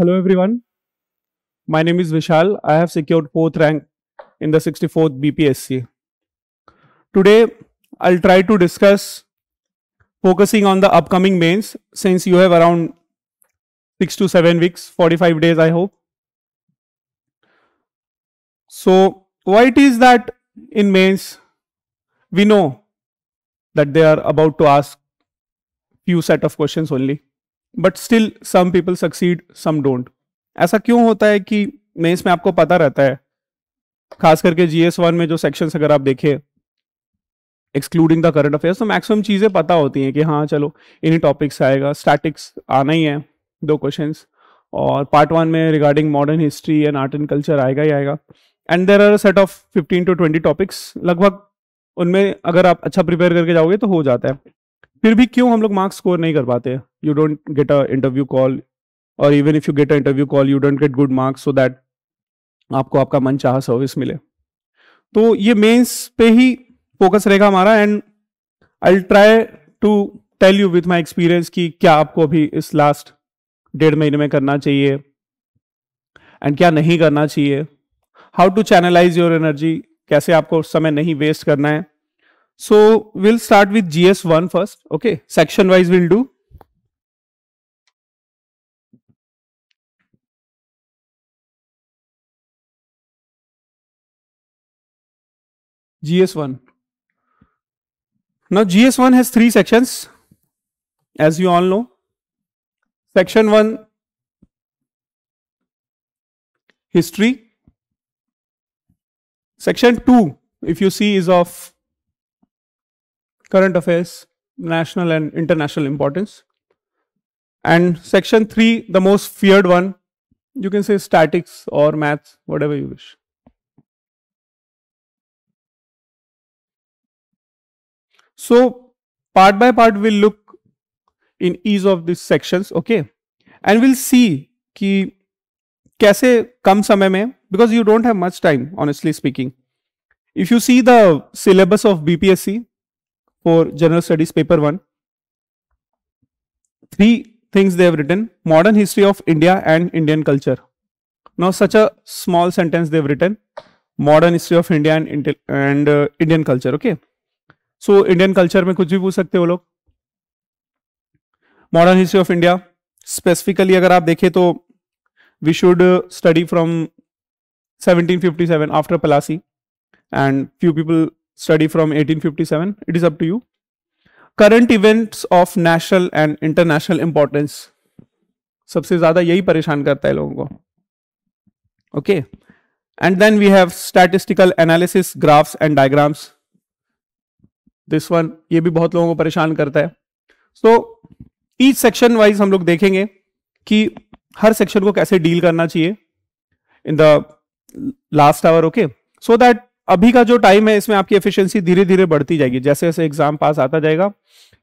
Hello everyone. My name is Vishal. I have secured 4th rank in the 64th BPSC. Today, I'll try to discuss focusing on the upcoming mains since you have around 6 to 7 weeks, 45 days I hope. So, why it is that in mains we know that they are about to ask few set of questions only but still some people succeed some don't ऐसा क्यों होता है कि मैं इसमें आपको पता रहता है खास करके जी एस वन में जो सेक्शन अगर आप देखें एक्सक्लूडिंग द करंट अफेयर्स तो मैक्सिमम चीज़ें पता होती हैं कि हाँ चलो इन्हीं टॉपिक्स आएगा स्टैटिक्स आना ही है दो क्वेश्चन और पार्ट वन में regarding modern history and art and culture आएगा ही आएगा and there are set of fifteen to twenty topics लगभग उनमें अगर आप अच्छा प्रिपेयर करके जाओगे तो हो जाता है फिर भी क्यों हम लोग मार्क्स स्कोर नहीं कर पाते you don't get a interview call और even if you get a interview call you don't get good marks so that आपको आपका मन चाह सर्विस मिले तो ये मेंस पे ही फोकस रहेगा हमारा and I try to tell you with my experience कि क्या आपको अभी इस लास्ट डेढ़ महीने में करना चाहिए एंड क्या नहीं करना चाहिए how to channelise your energy कैसे आपको समय नहीं वेस्ट करना है So we'll start with GS1 first. Okay, section wise we'll do. GS1. Now GS1 has three sections as you all know. Section 1 history. Section 2 if you see is of current affairs, national and international importance. And section 3, the most feared one, you can say statics or maths, whatever you wish. So, part by part we'll look in each of these sections, okay? And we'll see कि कैसे come समय में because you don't have much time honestly speaking if you see the syllabus of bpsc for General Studies paper 1. Three things they have written, modern history of India and Indian culture. Now such a small sentence they have written, modern history of India and, and uh, Indian culture, okay. So Indian culture में कुछ भी पूछ सकते हो लोग modern history of India specifically अगर आप देखें तो we should study from 1757 after Plassey and few people study from 1857. It is up to you. Current events of national and international importance. सबसे ज्यादा यही परेशान करता है लोगों को okay and then we have statistical analysis graphs and diagrams this one ये भी बहुत लोगों को परेशान करता है सो ईच सेक्शन वाइज हम लोग देखेंगे कि हर सेक्शन को कैसे डील करना चाहिए in the last hour okay so that अभी का जो टाइम है इसमें आपकी एफिशिएंसी धीरे धीरे बढ़ती जाएगी जैसे जैसे एग्जाम पास आता जाएगा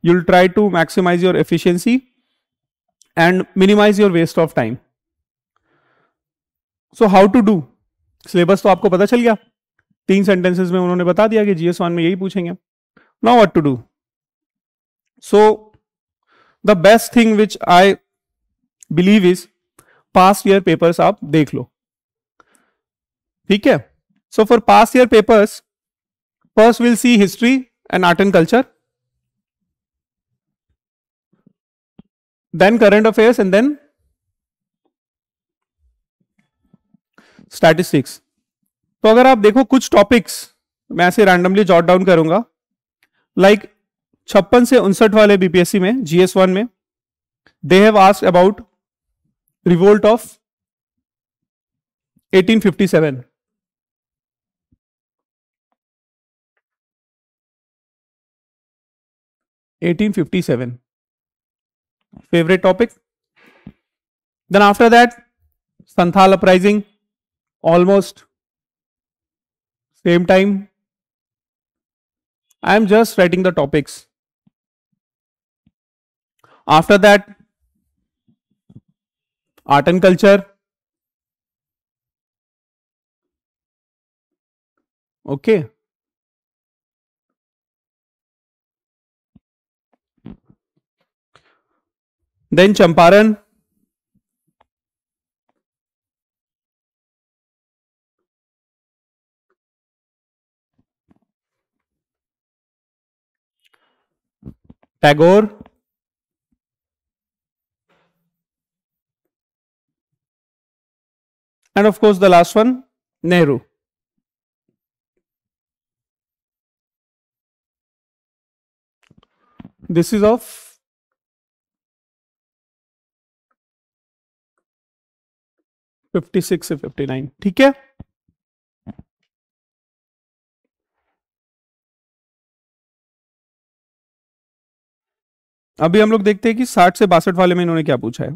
you will try to maximise your efficiency and minimise your waste of time so how to do syllabus तो आपको पता चल गया तीन सेंटेंसेस में उन्होंने बता दिया कि जीएस वन में यही पूछेंगे now what to do so the best thing which I believe is past year papers आप देख लो ठीक है So for past year papers, first we'll see history and art and culture, then current affairs and then statistics तो अगर आप देखो कुछ topics मैं ऐसे रैंडमली जॉट डाउन करूंगा लाइक छप्पन से उनसठ वाले बीपीएससी में जीएस वन में they have ask about revolt of 1857 1857. Favorite topic. Then after that, Santhal uprising, almost same time. I am just writing the topics. After that, art and culture. Okay. Then Champaran. Tagore. And of course, the last one, Nehru. This is of 56 से 59 ठीक है अभी हम लोग देखते हैं कि 60 से बासठ वाले में इन्होंने क्या पूछा है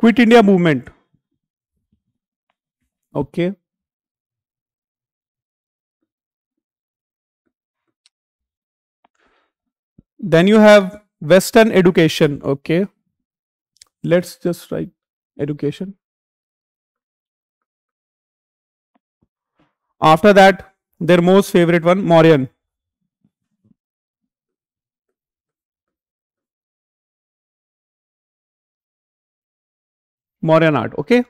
Quit India movement okay okay. Then you have Western education. Okay. Let's just write education. After that, their most favorite one, Mauryan. Mauryan art. Okay.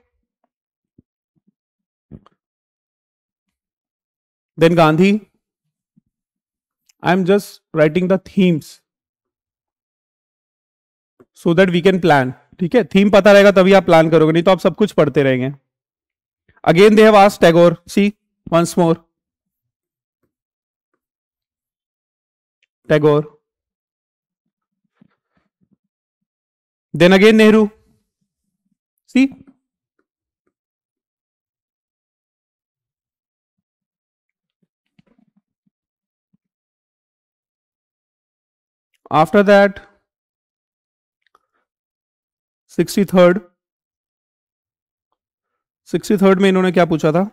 Then Gandhi, i am just writing the themes so that we can plan ठीक है theme पता रहेगा तभी आप plan करोगे नहीं तो आप सब कुछ पढ़ते रहेंगे अगेन दे है Tagore see once more Tagore then again Nehru see after that 63rd 63rd में इन्होंने क्या पूछा था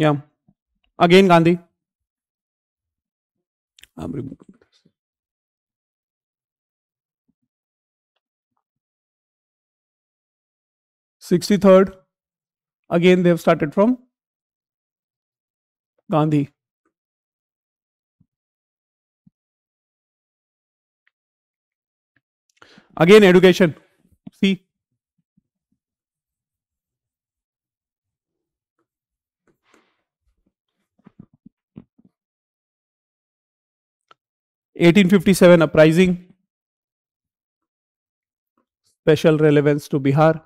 Yeah. Again Gandhi sixty third again they've started from Gandhi again education see 1857 uprising, special relevance to Bihar,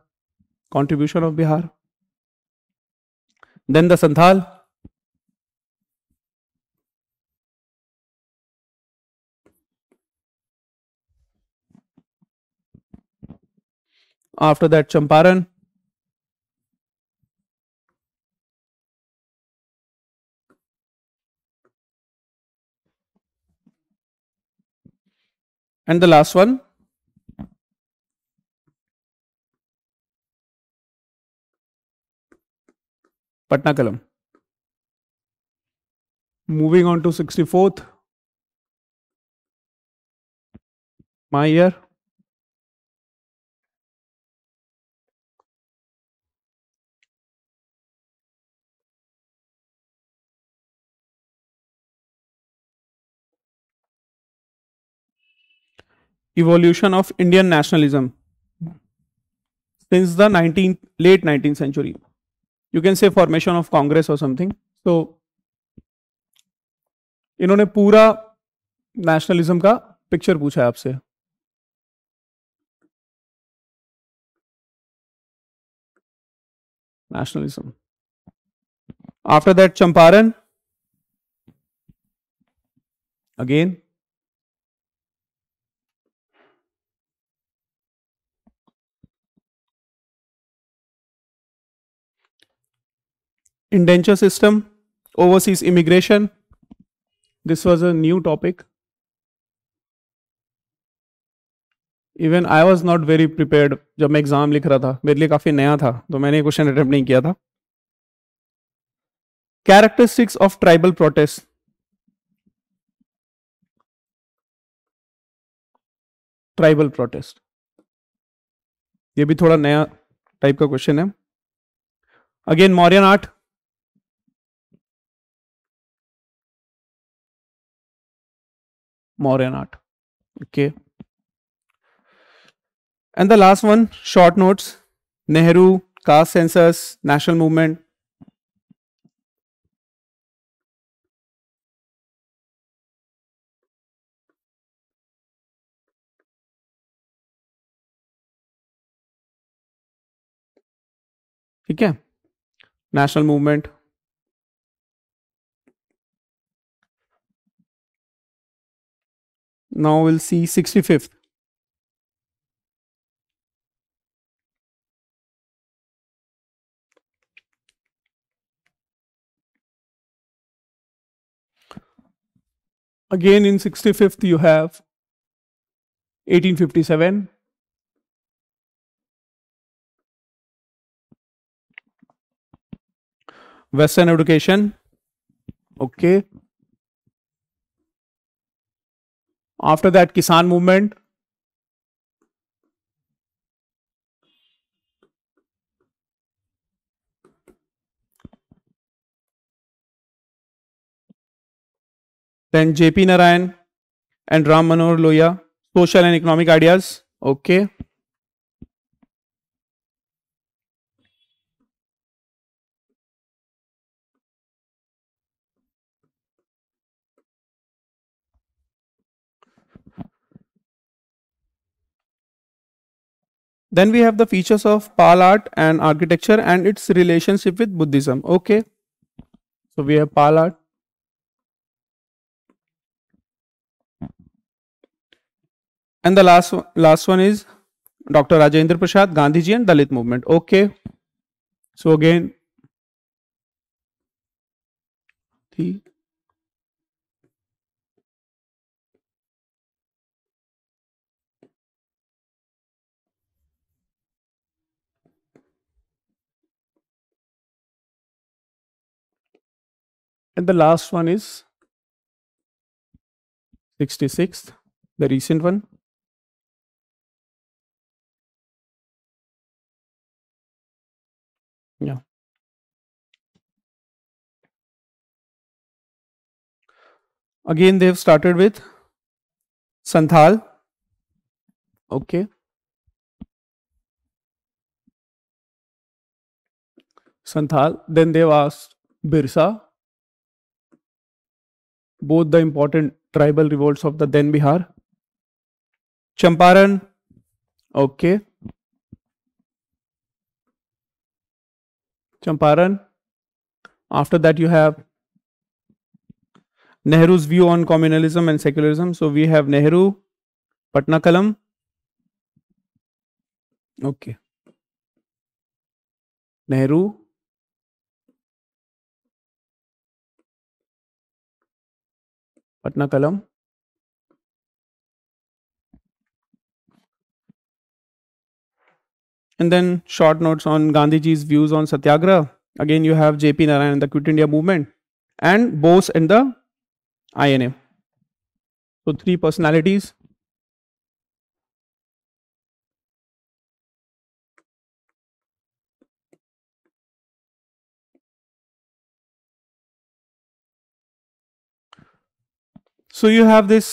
contribution of Bihar. Then the Santhal. After that, Champaran. And the last one. Patna Patnakalam. Moving on to 64th. My year. evolution of Indian nationalism since the 19th late 19th century you can say formation of congress or something so इन्होंने पूरा nationalism का picture पूछा है आपसे nationalism after that Champaran again indenture system, overseas immigration. This was a new topic. Even I was not very prepared जब मैं exam लिख रहा था मेरे लिए काफी नया था तो मैंने क्वेश्चन अटेम्प्ट नहीं किया था characteristics of tribal protest tribal protest ये भी थोड़ा नया टाइप का क्वेश्चन है again Mauryan art modern art okay and the last one short notes nehru caste census national movement Okay. National movement. Now we'll see 65th. Again in 65th you have 1857, Western education, okay, After that, Kisan movement. Then JP Narayan and Ram Manohar Lohia, social and economic ideas. Okay. Then we have the features of Pal art and architecture and its relationship with Buddhism. Okay. So we have Pal art. And the last, last one is Dr. Rajendra Prasad, Gandhiji and Dalit movement. Okay. So again, And the last one is 66th, the recent one. Yeah. Again, they have started with Santhal. Okay. Santhal. Then they've asked Birsa. both the important tribal revolts of the then Bihar. Champaran, okay. Champaran. After that, you have Nehru's view on communalism and secularism. So we have Nehru, patna kalam Okay. Nehru, Patna Kalam And then short notes on Gandhiji's views on Satyagraha. Again, you have J.P. Narayan and the Quit India movement, and Bose and the INA. So, three personalities so you have this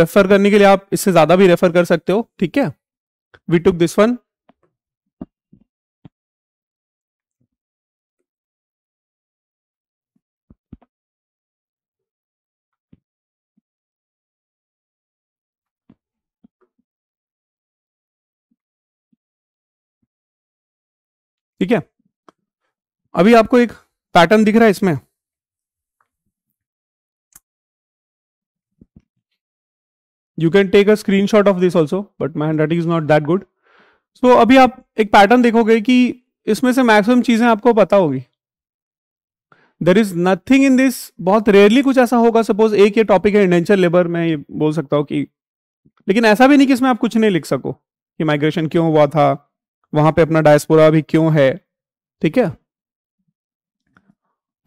refer करने के लिए आप इससे ज्यादा भी refer कर सकते हो ठीक है वी टुक दिस वन ठीक है अभी आपको एक पैटर्न दिख रहा है इसमें you can take a screenshot of this also but my hand is not that good so अभी आप एक पैटर्न देखोगे कि इसमें से मैक्सिमम चीजें आपको पता होगी there is nothing in this बहुत रेयरली कुछ ऐसा होगा सपोज एक ये टॉपिक है इंडेंशियल लेबर मैं ये बोल सकता हूँ कि लेकिन ऐसा भी नहीं कि इसमें आप कुछ नहीं लिख सको कि माइग्रेशन क्यों हुआ था वहां पे अपना डायस्पोरा भी क्यों है ठीक है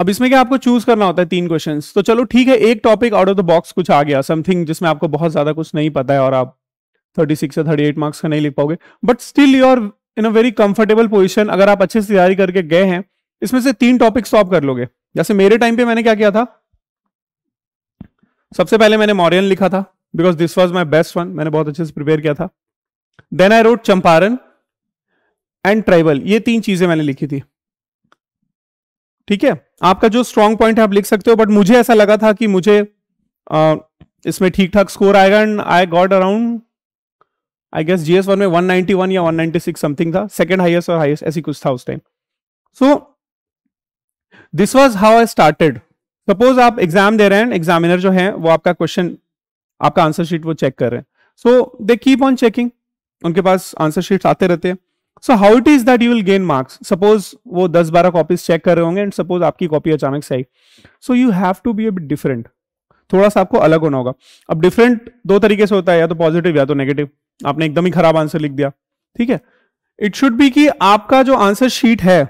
अब इसमें क्या आपको चूज करना होता है तीन क्वेश्चन तो चलो ठीक है एक topic out of the box कुछ आ गया समथिंग जिसमें आपको बहुत ज्यादा कुछ नहीं पता है और आप 36 या एट मार्क्स का नहीं लिख पाओगे but still you are in a very comfortable position अगर आप अच्छे से तैयारी करके गए हैं इसमें से तीन टॉपिक तो सॉल्व कर लोगे जैसे मेरे टाइम पे मैंने क्या किया था सबसे पहले मैंने मॉरियन लिखा था because this was my best one मैंने बहुत अच्छे से प्रिपेयर किया था then I wrote Champaran and tribal ये तीन चीजें मैंने लिखी थी ठीक है आपका जो स्ट्रॉन्ग पॉइंट है आप लिख सकते हो बट मुझे ऐसा लगा था कि मुझे आ, इसमें ठीक ठाक स्कोर आएगा and I got around I guess GS one में 191 या 196 समथिंग था सेकंड हाईएस्ट और हाईएस्ट ऐसी कुछ था उस time so this was how I started suppose आप एग्जाम दे रहे हैं एग्जामिनर जो है वो आपका क्वेश्चन आपका आंसर शीट वो चेक कर रहे हैं so they keep on checking उनके पास आंसर शीट आते रहते हैं so how it is that you will gain marks suppose वो दस बारह कॉपीज चेक कर रहे होंगे एंड सपोज आपकी कॉपी अचानक से आई so you have to be a different थोड़ा सा आपको अलग होना होगा अब डिफरेंट दो तरीके से होता है या तो पॉजिटिव या तो नेगेटिव आपने एकदम ही खराब आंसर लिख दिया ठीक है इट शुड बी कि आपका जो आंसर शीट है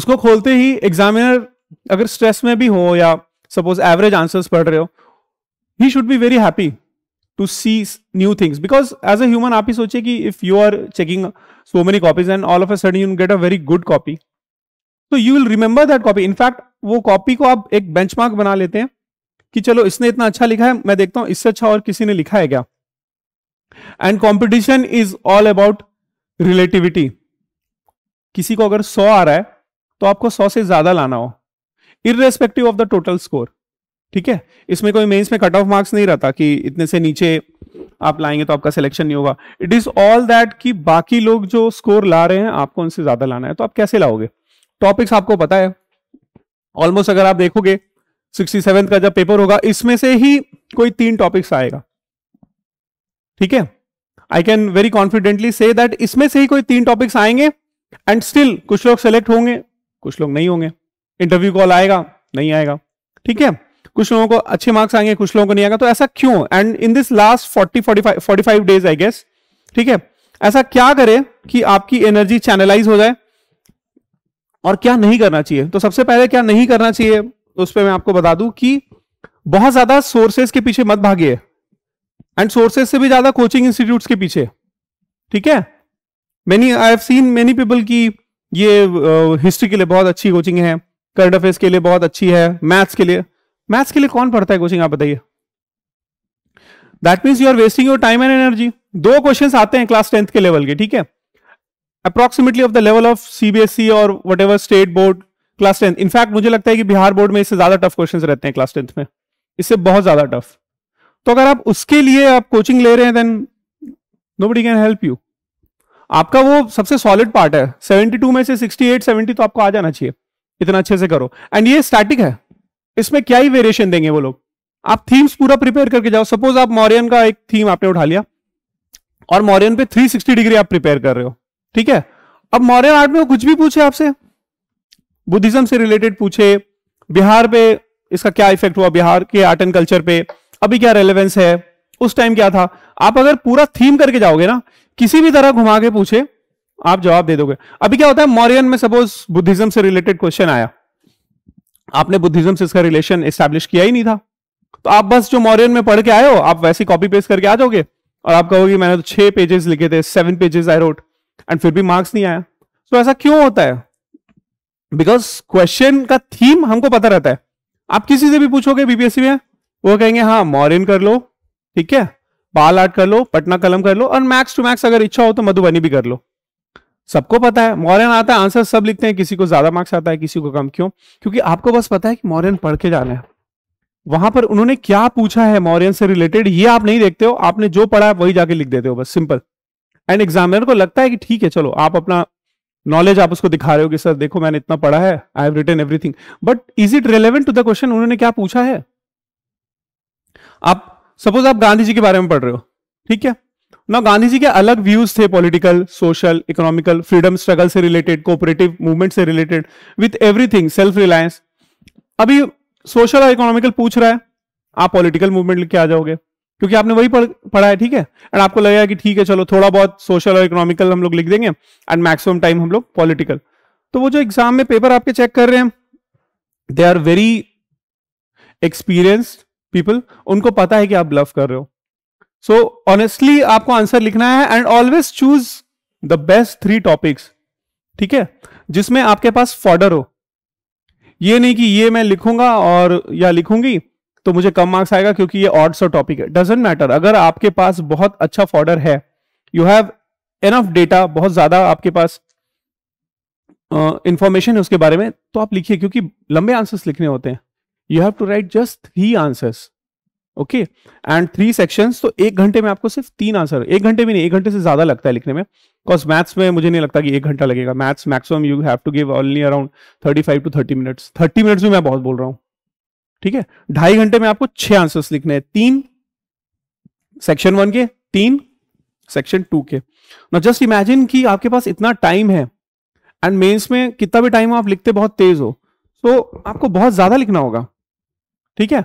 उसको खोलते ही एग्जामिनर अगर स्ट्रेस में भी हो या सपोज एवरेज आंसर्स पढ़ रहे हो he should be very happy to see new things because as a human aap hi soche ki if you are checking so many copies and all of a sudden you get a very good copy so you will remember that copy in fact wo copy ko aap ek benchmark bana lete hain ki chalo isne itna acha likha hai main dekhta hu isse acha aur kisi ne likha hai kya and competition is all about relativity किसी को अगर 100 आ रहा है तो आपको 100 से ज्यादा लाना हो irrespective of the total score ठीक है इसमें कोई मेंस में कट ऑफ मार्क्स नहीं रहता कि इतने से नीचे आप लाएंगे तो आपका सिलेक्शन नहीं होगा इट इज ऑल दैट कि बाकी लोग जो स्कोर ला रहे हैं आपको उनसे ज्यादा लाना है तो आप कैसे लाओगे टॉपिक्स आपको पता है ऑलमोस्ट अगर आप देखोगे सिक्सटी सेवन का जब पेपर होगा इसमें से ही कोई तीन टॉपिक्स आएगा ठीक है I can very confidently say that इसमें से ही कोई तीन टॉपिक्स आएंगे एंड स्टिल कुछ लोग सेलेक्ट होंगे कुछ लोग नहीं होंगे इंटरव्यू कॉल आएगा नहीं आएगा ठीक है कुछ लोगों को अच्छे मार्क्स आएंगे कुछ लोगों को नहीं आएगा तो ऐसा क्यों and in this last forty forty five forty five days I guess ठीक है ऐसा क्या करे कि आपकी एनर्जी चैनलाइज हो जाए और क्या नहीं करना चाहिए तो सबसे पहले क्या नहीं करना चाहिए उस पर मैं आपको बता दू कि बहुत ज्यादा सोर्सेज के पीछे मत भागिए एंड सोर्सेज से भी ज्यादा कोचिंग इंस्टीट्यूट के पीछे ठीक है many I have seen many people की ये हिस्ट्री uh, के लिए बहुत अच्छी कोचिंग है करंट अफेयर्स के लिए बहुत अच्छी है मैथ्स के लिए मैथ्स के लिए कौन पढ़ता है कोचिंग आप बताइए that means you are wasting your time and energy दो क्वेश्चन आते हैं क्लास टेंथ के लेवल के ठीक है approximately of the level of CBSE और whatever state board class tenth in fact मुझे लगता है कि बिहार बोर्ड में इससे ज्यादा टफ क्वेश्चन रहते हैं क्लास टेंथ में इससे बहुत ज्यादा टफ तो अगर आप उसके लिए आप कोचिंग ले रहे हैं then nobody can help you आपका वो सबसे सॉलिड पार्ट है 72 में से 68 70 तो आपको आ जाना चाहिए इतना अच्छे से करो एंड ये स्टैटिक है इसमें क्या ही वेरिएशन देंगे वो लोग आप थीम्स पूरा प्रिपेयर करके जाओ सपोज आप मॉरियन का एक थीम आपने उठा लिया और मॉरियन पे 360 डिग्री आप प्रिपेयर कर रहे हो ठीक है अब मॉरियन आर्ट में वो कुछ भी पूछे आपसे बुद्धिज्म से रिलेटेड पूछे बिहार पे इसका क्या इफेक्ट हुआ बिहार के आर्ट एंड कल्चर पे अभी क्या रेलिवेंस है उस टाइम क्या था आप अगर पूरा थीम करके जाओगे ना किसी भी तरह घुमा के पूछे आप जवाब दे दोगे अभी क्या होता है मॉरियन में सपोज बुद्धिज्म से रिलेटेड क्वेश्चन आया आपने बुद्धिज्म से इसका रिलेशन स्टैब्लिश किया ही नहीं था तो आप बस जो मॉरियन में पढ़ के आए हो आप वैसे कॉपी पेस्ट करके आ जाओगे और आप कहोगे मैंने तो छह पेजेस लिखे थे seven pages I wrote and फिर भी मार्क्स नहीं आया तो ऐसा क्यों होता है बिकॉज क्वेश्चन का थीम हमको पता रहता है आप किसी से भी पूछोगे बीपीएससी में वो कहेंगे हाँ मॉरिन कर लो ठीक है बाल आर्ट कर लो पटना कलम कर लो और मैक्स टू मैक्स अगर इच्छा हो तो मधुबनी भी कर लो सबको पता है मॉरन आता है आंसर सब लिखते हैं किसी को ज्यादा मार्क्स आता है किसी को कम क्यों क्योंकि आपको बस पता है कि मॉरन पढ़ के जाना है वहां पर उन्होंने क्या पूछा है मॉरियन से रिलेटेड ये आप नहीं देखते हो आपने जो पढ़ा है वही जाके लिख देते हो बस सिंपल एंड एग्जामिनर को लगता है कि ठीक है चलो आप अपना नॉलेज आप उसको दिखा रहे हो कि सर देखो मैंने इतना पढ़ा है I have written everything but is it relevant to the question उन्होंने क्या पूछा है आप सपोज आप गांधी जी के बारे में पढ़ रहे हो ठीक है ना गांधी जी के अलग व्यूज थे political social economical freedom struggle से रिलेटेड कोऑपरेटिव मूवमेंट से related with everything self reliance अभी सोशल और इकोनॉमिकल पूछ रहा है आप पॉलिटिकल मूवमेंट लेके आ जाओगे क्योंकि आपने वही पढ़, पढ़ा है ठीक है एंड आपको लगेगा कि ठीक है चलो थोड़ा बहुत सोशल और इकोनॉमिकल हम लोग लिख देंगे एंड मैक्सिमम टाइम हम लोग पॉलिटिकल तो वो जो एग्जाम में पेपर आपके चेक कर रहे हैं they are very experience people उनको पता है कि आप ब्लफ कर रहे हो सो ऑनेस्टली आपको आंसर लिखना है and always choose the best three topics ठीक है जिसमें आपके पास फॉर्डर हो ये नहीं कि ये मैं लिखूंगा और या लिखूंगी तो मुझे कम मार्क्स आएगा क्योंकि ये ऑड्स ऑफ टॉपिक है डजेंट मैटर अगर आपके पास बहुत अच्छा फॉर्डर है यू हैव एनफ डेटा बहुत ज्यादा आपके पास इंफॉर्मेशन uh, है उसके बारे में तो आप लिखिए क्योंकि लंबे आंसर्स लिखने होते हैं you have to write just three answers okay and three sections तो एक घंटे में आपको सिर्फ तीन आंसर एक घंटे भी नहीं एक घंटे से ज्यादा लगता है लिखने में बिकॉज मैथ्स में मुझे नहीं लगता कि एक घंटा लगेगा maths maximum you have to give only around thirty five to thirty minutes thirty minutes में मैं बहुत बोल रहा हूँ ठीक है ढाई घंटे में आपको छह आंसर्स लिखने हैं तीन सेक्शन वन के तीन सेक्शन टू के ना जस्ट इमेजिन कि आपके पास इतना टाइम है एंड मेंस में कितना भी टाइम हो आप लिखते बहुत तेज हो तो आपको बहुत ज्यादा लिखना होगा ठीक है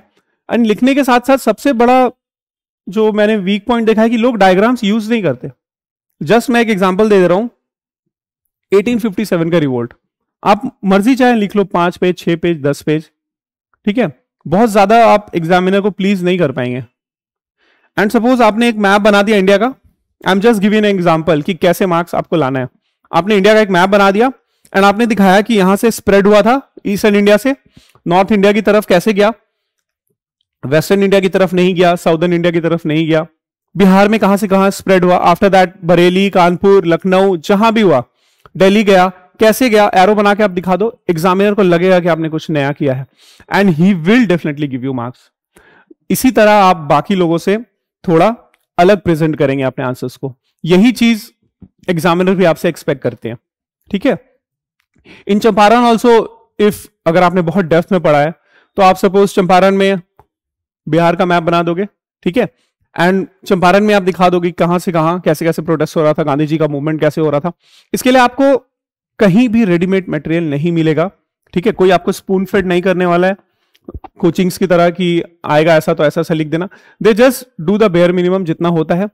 एंड लिखने के साथ साथ सबसे बड़ा जो मैंने वीक पॉइंट देखा है कि लोग डायग्राम्स यूज नहीं करते जस्ट मैं एक एग्जाम्पल दे दे रहा हूं 1857 का रिवोल्ट आप मर्जी चाहे लिख लो पांच पेज छह पेज दस पेज ठीक है बहुत ज्यादा आप एग्जामिनर को प्लीज नहीं कर पाएंगे एंड सपोज आपने एक मैप बना दिया इंडिया का I am just giving example कि कैसे मार्क्स आपको लाना है आपने इंडिया का एक मैप बना दिया एंड आपने दिखाया कि यहां से स्प्रेड हुआ था ईस्टर्न इंडिया से नॉर्थ इंडिया की तरफ कैसे गया वेस्टर्न इंडिया की तरफ नहीं गया साउदर्न इंडिया की तरफ नहीं गया बिहार में कहां से कहां स्प्रेड हुआ आफ्टर दैट बरेली कानपुर लखनऊ जहां भी हुआ दिल्ली गया कैसे गया एरो बना के आप दिखा दो एग्जामिनर को लगेगा कि आपने कुछ नया किया है and he will definitely give you marks इसी तरह आप बाकी लोगों से थोड़ा अलग प्रेजेंट करेंगे अपने आंसर्स को यही चीज एग्जामिनर भी आपसे एक्सपेक्ट करते हैं ठीक है इन चंपारण ऑल्सो इफ अगर आपने बहुत डेप्थ में पढ़ा है तो आप सपोज चंपारण में बिहार का मैप बना दोगे ठीक है एंड चंपारण में आप दिखा दोगे कहां से कहां कैसे कैसे प्रोटेस्ट हो रहा था गांधी जी का मूवमेंट कैसे हो रहा था इसके लिए आपको कहीं भी रेडीमेड मटेरियल नहीं मिलेगा ठीक है कोई आपको स्पून फेड नहीं करने वाला है कोचिंग्स की तरह की आएगा ऐसा तो ऐसा ऐसा लिख देना they just do the bare minimum जितना होता है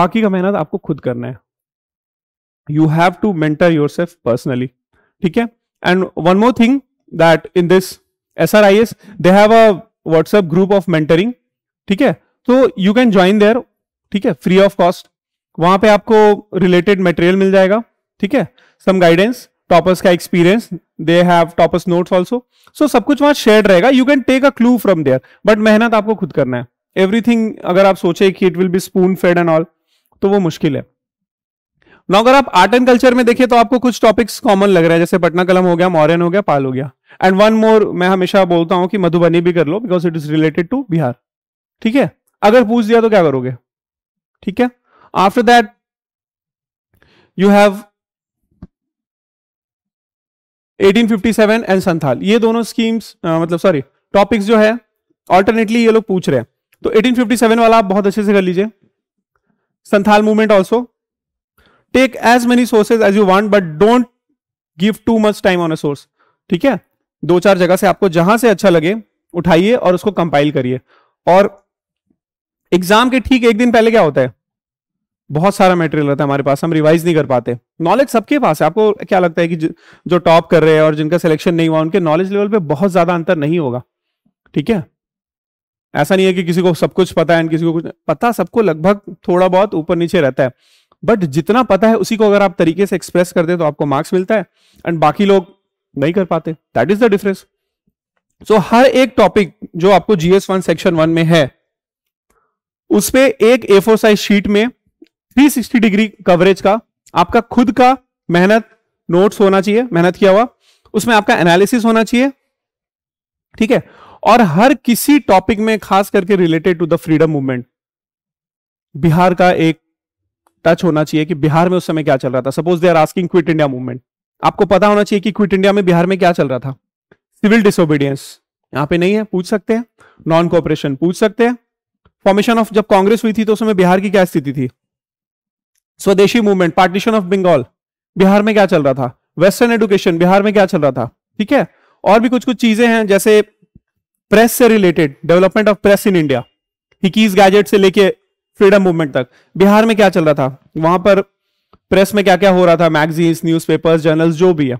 बाकी का मेहनत आपको खुद करना है you have to mentor yourself personally ठीक है and one more thing that in this S R I S they have a WhatsApp group of mentoring ठीक है तो यू कैन ज्वाइन देयर ठीक है फ्री ऑफ कॉस्ट वहां पे आपको रिलेटेड मटेरियल मिल जाएगा ठीक है सम गाइडेंस टॉपर्स का experience they have toppers notes also so सब कुछ वहां शेयर रहेगा you can take a clue from there but मेहनत आपको खुद करना है एवरीथिंग अगर आप सोचे कि it will be spoon fed and all तो वो मुश्किल है नो अगर आप आर्ट एंड कल्चर में देखें तो आपको कुछ टॉपिक्स कॉमन लग रहा है जैसे पटना कलम हो गया मॉरन हो गया पाल हो गया एंड वन मोर मैं हमेशा बोलता हूं कि मधुबनी भी कर लो because it is related to Bihar ठीक है अगर पूछ दिया तो क्या करोगे ठीक है after that you have 1857 and Santhal ये दोनों स्कीम्स मतलब सॉरी टॉपिक्स जो है ऑल्टरनेटली ये लोग पूछ रहे हैं तो 1857 वाला आप बहुत अच्छे से कर लीजिए Santhal movement also take as many sources as you want but don't give too much time on a source ठीक है दो चार जगह से आपको जहां से अच्छा लगे उठाइए और उसको कंपाइल करिए और एग्जाम के ठीक एक दिन पहले क्या होता है बहुत सारा मटेरियल रहता है हमारे पास हम रिवाइज नहीं कर पाते नॉलेज सबके पास है आपको क्या लगता है कि जो टॉप कर रहे हैं और जिनका सिलेक्शन नहीं हुआ उनके नॉलेज लेवल पे बहुत ज्यादा अंतर नहीं होगा ठीक है ऐसा नहीं है कि किसी को सब कुछ पता है किसी को कुछ पता सबको लगभग थोड़ा बहुत ऊपर नीचे रहता है बट जितना पता है उसी को अगर आप तरीके से एक्सप्रेस कर दे तो आपको मार्क्स मिलता है एंड बाकी लोग नहीं कर पाते that is the difference so हर एक टॉपिक जो आपको जीएस वन सेक्शन वन में है उसपे एक ए फोर साइज शीट में 360 डिग्री कवरेज का आपका खुद का मेहनत नोट्स होना चाहिए मेहनत किया हुआ उसमें आपका एनालिसिस होना चाहिए ठीक है और हर किसी टॉपिक में खास करके related to the freedom movement Bihar का एक टच होना चाहिए कि बिहार में उस समय क्या चल रहा था suppose they are asking quit India movement आपको पता होना चाहिए कि क्विट इंडिया में बिहार में क्या चल रहा था सिविल डिसोबीडियंस यहां पे नहीं है पूछ सकते हैं नॉन कोऑपरेशन पूछ सकते हैं फॉर्मेशन ऑफ जब कांग्रेस हुई थी तो उसमें बिहार की क्या स्थिति थी Swadeshi movement partition of Bengal Bihar में क्या चल रहा था वेस्टर्न एडुकेशन बिहार में क्या चल रहा था ठीक है और भी कुछ कुछ चीजें हैं जैसे प्रेस से related development of press in India Hicky's gazette से लेके फ्रीडम मूवमेंट तक बिहार में क्या चल रहा था वहां पर प्रेस में क्या क्या हो रहा था मैगजीन्स न्यूज़पेपर्स जर्नल्स जो भी है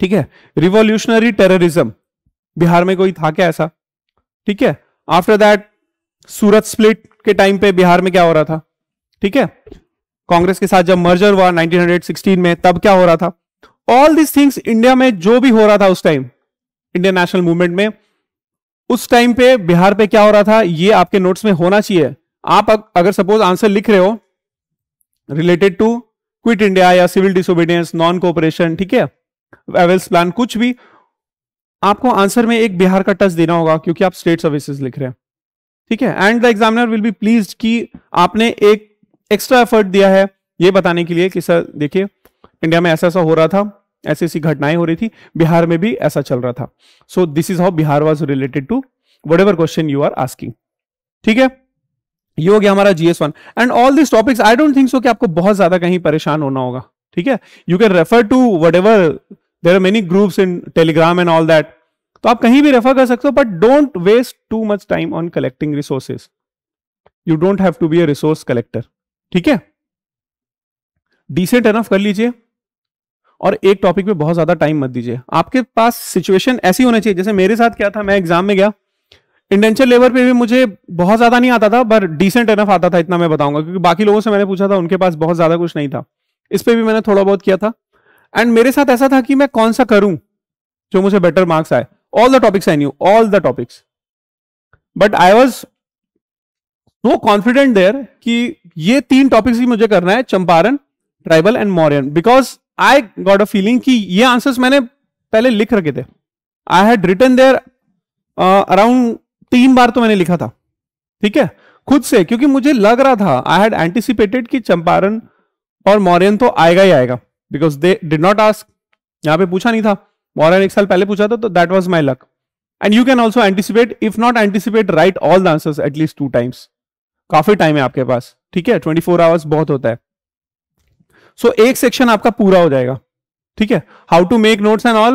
ठीक है रिवोल्यूशनरी टेररिज्म बिहार में कोई था क्या ऐसा ठीक है आफ्टर दैट सूरत स्प्लिट के टाइम पे बिहार में क्या हो रहा था ठीक है कांग्रेस के साथ जब मर्जर हुआ 1916 में तब क्या हो रहा था ऑल दिस थिंग्स इंडिया में जो भी हो रहा था उस टाइम इंडियन नेशनल मूवमेंट में उस टाइम पे बिहार पे क्या हो रहा था ये आपके नोट्स में होना चाहिए आप अगर सपोज आंसर लिख रहे हो रिलेटेड टू क्विट इंडिया या सिविल डिसोबीडियंस नॉन कोऑपरेशन ठीक है एवेल्स प्लान कुछ भी आपको आंसर में एक बिहार का टच देना होगा क्योंकि आप स्टेट सर्विसेज लिख रहे हैं ठीक है and the examiner will be please कि आपने एक एक्स्ट्रा एफर्ट दिया है ये बताने के लिए कि सर देखिए इंडिया में ऐसा ऐसा हो रहा था ऐसी ऐसी घटनाएं हो रही थी बिहार में भी ऐसा चल रहा था so this is how Bihar was related to whatever question you are asking ठीक है ये हो गया हमारा GS one and all this topics I don't think so कि आपको बहुत ज्यादा कहीं परेशान होना होगा ठीक है you can refer to whatever there are many groups in Telegram and all that तो आप कहीं भी रेफर कर सकते हो but don't waste too much time on collecting resources you don't have to be a resource collector ठीक है decent enough कर लीजिए और एक टॉपिक पे बहुत ज्यादा टाइम मत दीजिए आपके पास सिचुएशन ऐसी होनी चाहिए जैसे मेरे साथ क्या था मैं एग्जाम में गया इंडेंशियल लेबर पे भी मुझे बहुत ज्यादा नहीं आता था पर डिसेंट एनफ आता था इतना मैं बताऊंगा क्योंकि बाकी लोगों से मैंने पूछा था उनके पास बहुत ज्यादा कुछ नहीं था इस पर भी मैंने थोड़ा बहुत किया था एंड मेरे साथ ऐसा था कि मैं कौन सा करूं जो मुझे बेटर मार्क्स आए all the topics I knew all the topics but I was so confident there कि ये तीन टॉपिक्स ही मुझे करना है चंपारण ट्राइबल एंड मॉरियन because I got a feeling कि ये आंसर्स मैंने पहले लिख रखे थे I had written there around तीन बार तो मैंने लिखा था ठीक है खुद से क्योंकि मुझे लग रहा था आई हैड एंटिसिपेटेड कि चंपारण और मौर्यन तो आएगा ही आएगा because they did not ask यहां पे पूछा नहीं था मौर्यन एक साल पहले पूछा था तो that was my luck and you can also anticipate if not anticipate write all the answer at least two times काफी टाइम है आपके पास ठीक है ट्वेंटी फोर आवर्स बहुत होता है सो so, एक सेक्शन आपका पूरा हो जाएगा ठीक है how to make notes and all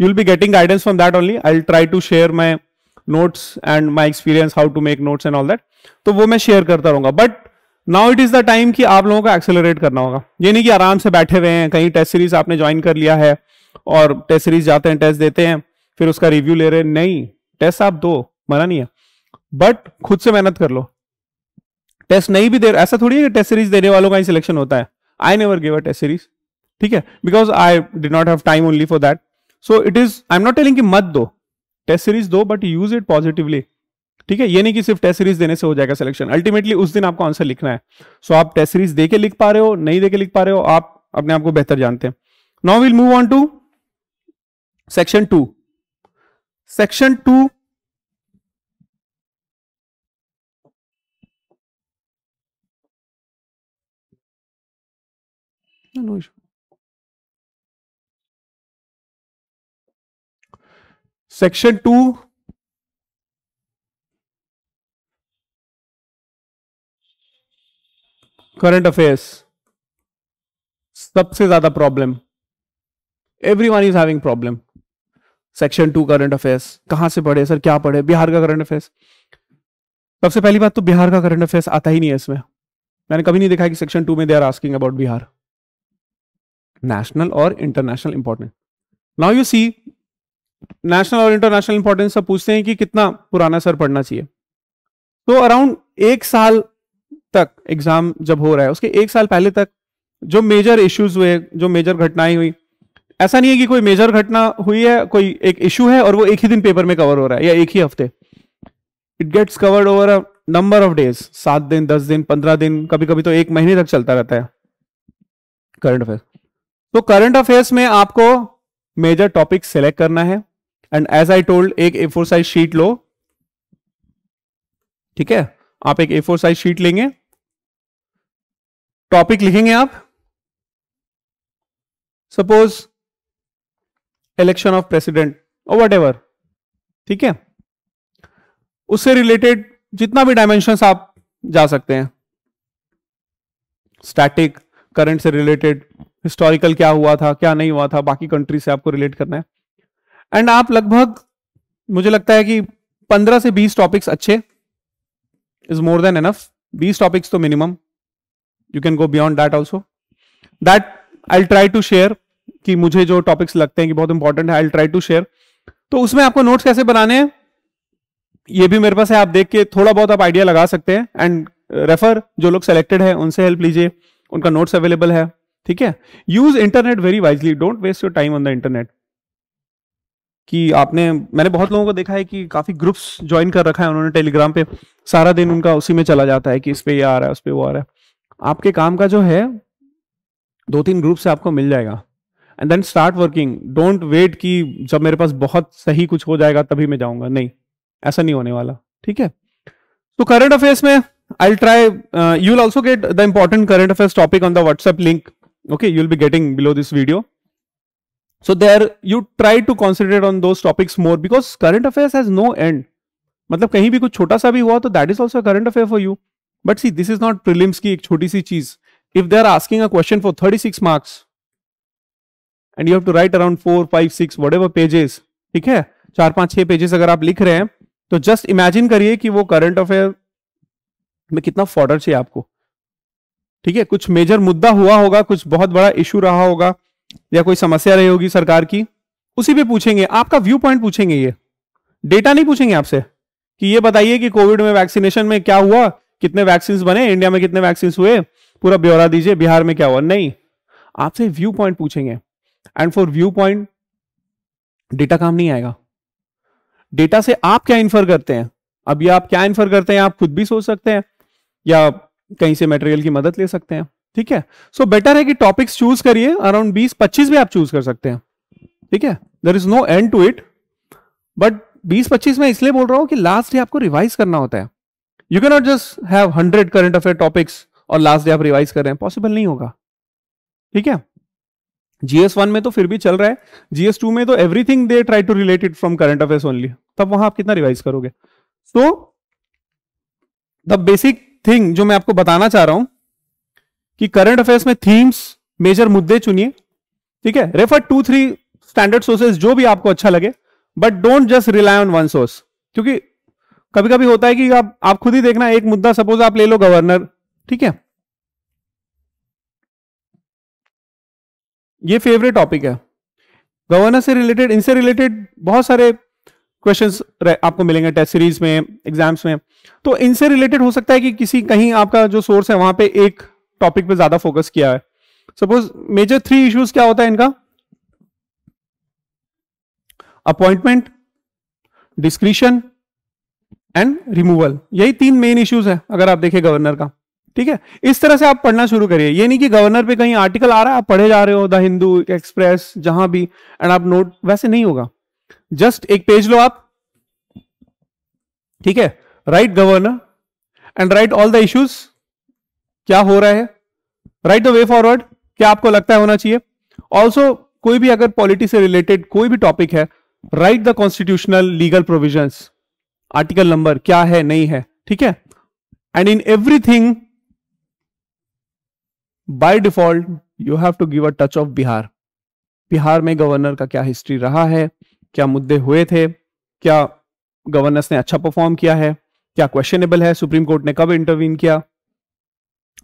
you will be getting guidance from that only I will try to share my notes and my experience how to make notes and all that तो वो मैं share करता रहूंगा but now it is the time कि आप लोगों को accelerate करना होगा ये नहीं कि आराम से बैठे हुए हैं कहीं टेस्ट सीरीज आपने ज्वाइन कर लिया है और टेस्ट सीरीज जाते हैं टेस्ट देते हैं फिर उसका रिव्यू ले रहे हैं नहीं टेस्ट आप दो मना नहीं है बट खुद से मेहनत कर लो टेस्ट नहीं भी दे ऐसा थोड़ी है कि टेस्ट सीरीज देने वालों का ही सिलेक्शन होता है I never give a test series ठीक है because I did not have time only for that so it is I am not telling कि मत दो टेस्ट सीरीज दो बट यूज इट पॉजिटिवली ठीक है ये नहीं कि सिर्फ टेस्ट सीरीज देने से हो जाएगा सिलेक्शन अल्टीमेटली उस दिन आपको आंसर लिखना है सो so, आप टेस्ट सीरीज दे के लिख पा रहे हो नहीं दे के लिख पा रहे हो आप अपने आप को बेहतर जानते हैं now will move on to section two section two section two current affairs सबसे ज्यादा problem everyone is having problem section two current affairs कहां से पढ़े सर क्या पढ़े बिहार का करंट अफेयर्स सबसे पहली बात तो बिहार का करंट अफेयर्स आता ही नहीं है इसमें मैंने कभी नहीं देखा कि सेक्शन टू में they are asking about Bihar national और international important now you see national और इंटरनेशनल इंपॉर्टेंस सब पूछते हैं कि कितना पुराना सर पढ़ना चाहिए तो अराउंड एक साल तक एग्जाम जब हो रहा है उसके एक साल पहले तक जो मेजर इश्यूज हुए जो मेजर घटनाएं हुई ऐसा नहीं है कि कोई मेजर घटना हुई है कोई एक इश्यू है और वो एक ही दिन पेपर में कवर हो रहा है या एक ही हफ्ते it gets covered over a number of days सात दिन दस दिन पंद्रह दिन कभी कभी तो एक महीने तक चलता रहता है करंट अफेयर तो करंट अफेयर्स में आपको मेजर टॉपिक सेलेक्ट करना है एंड एज आई टोल्ड एक ए फोर साइज शीट लो ठीक है आप एक ए फोर साइज शीट लेंगे टॉपिक लिखेंगे आप सपोज इलेक्शन ऑफ प्रेसिडेंट और वट ठीक है उससे रिलेटेड जितना भी डायमेंशन आप जा सकते हैं स्टैटिक करंट से रिलेटेड हिस्टोरिकल क्या हुआ था क्या नहीं हुआ था बाकी कंट्री से आपको रिलेट करना है एंड आप लगभग मुझे लगता है कि पंद्रह से बीस टॉपिक्स अच्छे इज मोर देन एनफ बीस टॉपिक्स तो minimum you can go beyond that also that I try to share कि मुझे जो टॉपिक्स लगते हैं कि बहुत इंपॉर्टेंट है आई ट्राई टू शेयर तो उसमें आपको नोट्स कैसे बनाने हैं ये भी मेरे पास है आप देख के थोड़ा बहुत आप आइडिया लगा सकते हैं एंड रेफर जो लोग सेलेक्टेड है उनसे हेल्प लीजिए उनका नोट्स अवेलेबल है ठीक है use internet very wisely don't waste your time on the internet कि आपने मैंने बहुत लोगों को देखा है कि काफी ग्रुप्स ज्वाइन कर रखा है उन्होंने टेलीग्राम पे सारा दिन उनका उसी में चला जाता है कि इस पे ये आ रहा है उस पर वो आ रहा है आपके काम का जो है दो तीन ग्रुप से आपको मिल जाएगा and then start working don't wait कि जब मेरे पास बहुत सही कुछ हो जाएगा तभी मैं जाऊंगा नहीं ऐसा नहीं होने वाला ठीक है तो करंट अफेयर्स में I try you will also get the important current affairs topic on the WhatsApp link okay you'll be getting below this video so there you try to concentrate on those topics more because current affairs has no end मतलब कहीं भी कुछ छोटा सा भी हुआ तो that is also current affair for you but see this is not prelims की एक छोटी सी चीज if they are asking a question for thirty six marks and you have to write around four five six whatever pages ठीक है चार पांच छह पेजेस अगर आप लिख रहे हैं तो जस्ट इमेजिन करिए कि वो करंट अफेयर में कितना फॉर्डर चाहिए आपको ठीक है कुछ मेजर मुद्दा हुआ होगा कुछ बहुत बड़ा इशू रहा होगा या कोई समस्या रही होगी सरकार की उसी पे पूछेंगे आपका व्यू पॉइंट पूछेंगे ये डेटा नहीं पूछेंगे आपसे कि ये बताइए कि कोविड में वैक्सीनेशन में क्या हुआ कितने वैक्सीन बने इंडिया में कितने वैक्सीन हुए पूरा ब्यौरा दीजिए बिहार में क्या हुआ नहीं आपसे व्यू पॉइंट पूछेंगे and for view point data काम नहीं आएगा डेटा से आप क्या इन्फर करते हैं अब ये आप क्या इन्फर करते हैं आप खुद भी सोच सकते हैं या कहीं से मटेरियल की मदद ले सकते हैं ठीक है सो so, बेटर है कि टॉपिक्स चूज करिए अराउंड बीस पच्चीस भी आप चूज कर सकते हैं ठीक है there is no end to it but बीस पच्चीस में इसलिए बोल रहा हूं कि लास्ट डे आपको रिवाइज करना होता है you can not just have hundred current affair topics और लास्ट डे आप रिवाइज कर रहे हैं पॉसिबल नहीं होगा ठीक है जीएस वन में तो फिर भी चल रहा है जीएस टू में तो everything they try to related from current affairs only तब वहां आप कितना रिवाइज करोगे सो द बेसिक थिंग जो मैं आपको बताना चाह रहा हूं कि करंट अफेयर्स में थीम्स मेजर मुद्दे चुनिए ठीक है refer to three standard sources जो भी आपको अच्छा लगे but don't just rely on one source क्योंकि कभी कभी होता है कि आप आप खुद ही देखना एक मुद्दा सपोज आप ले लो गवर्नर ठीक है ये फेवरेट टॉपिक है गवर्नर से रिलेटेड इनसे रिलेटेड बहुत सारे क्वेश्चंस आपको मिलेंगे टेस्ट सीरीज में एग्जाम्स में तो इनसे रिलेटेड हो सकता है कि किसी कहीं आपका जो सोर्स है वहां पे एक टॉपिक पे ज्यादा फोकस किया है सपोज मेजर थ्री इश्यूज क्या होता है इनका अपॉइंटमेंट डिस्क्रिशन एंड रिमूवल यही तीन मेन इश्यूज है अगर आप देखें गवर्नर का ठीक है इस तरह से आप पढ़ना शुरू करिए ये नहीं कि गवर्नर पे कहीं आर्टिकल आ रहा है आप पढ़े जा रहे हो द हिंदू एक्सप्रेस जहां भी एंड आप नोट वैसे नहीं होगा जस्ट एक पेज लो आप ठीक है write governor and write all the issues क्या हो रहा है राइट द वे फॉरवर्ड क्या आपको लगता है होना चाहिए ऑल्सो कोई भी अगर पॉलिटी से रिलेटेड कोई भी टॉपिक है write the constitutional legal provision article number क्या है नहीं है ठीक है and in everything by default you have to give a touch of Bihar Bihar में गवर्नर का क्या हिस्ट्री रहा है क्या मुद्दे हुए थे क्या गवर्नर्स ने अच्छा परफॉर्म किया है क्या क्वेश्चनेबल है सुप्रीम कोर्ट ने कब इंटरवीन किया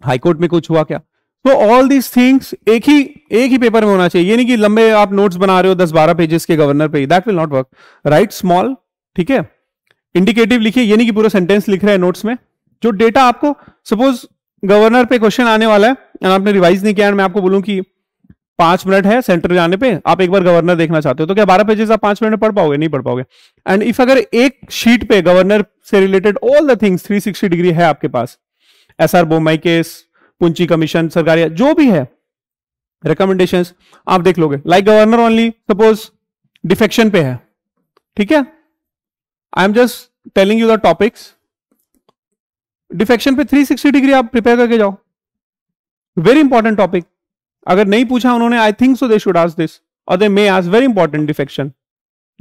हाईकोर्ट में कुछ हुआ क्या तो ऑल दीज थिंग्स एक ही एक ही पेपर में होना चाहिए ये नहीं कि लंबे आप नोट्स बना रहे हो दस बारह पेजेस के गवर्नर पे that will not work write small ठीक है इंडिकेटिव लिखिए ये नहीं कि पूरा सेंटेंस लिख रहे हैं नोट्स में जो डेटा आपको सपोज गवर्नर पे क्वेश्चन आने वाला है एंड आपने रिवाइज नहीं किया मैं आपको बोलूं कि पांच मिनट है सेंटर जाने पे आप एक बार गवर्नर देखना चाहते हो तो क्या बारह पेजेस आप पांच मिनट में पढ़ पाओगे नहीं पढ़ पाओगे एंड इफ अगर एक शीट पे गवर्नर से related all the things 360 degree है आपके पास S R Bommai case Punchhi commission Sarkaria जो भी है रिकमेंडेशन आप देख लोगे like governor only suppose defection पे है ठीक है I am just telling you the topics defection पे 360 डिग्री आप प्रिपेयर करके जाओ वेरी इंपॉर्टेंट टॉपिक अगर नहीं पूछा उन्होंने I think so they should ask this और they may ask very important defection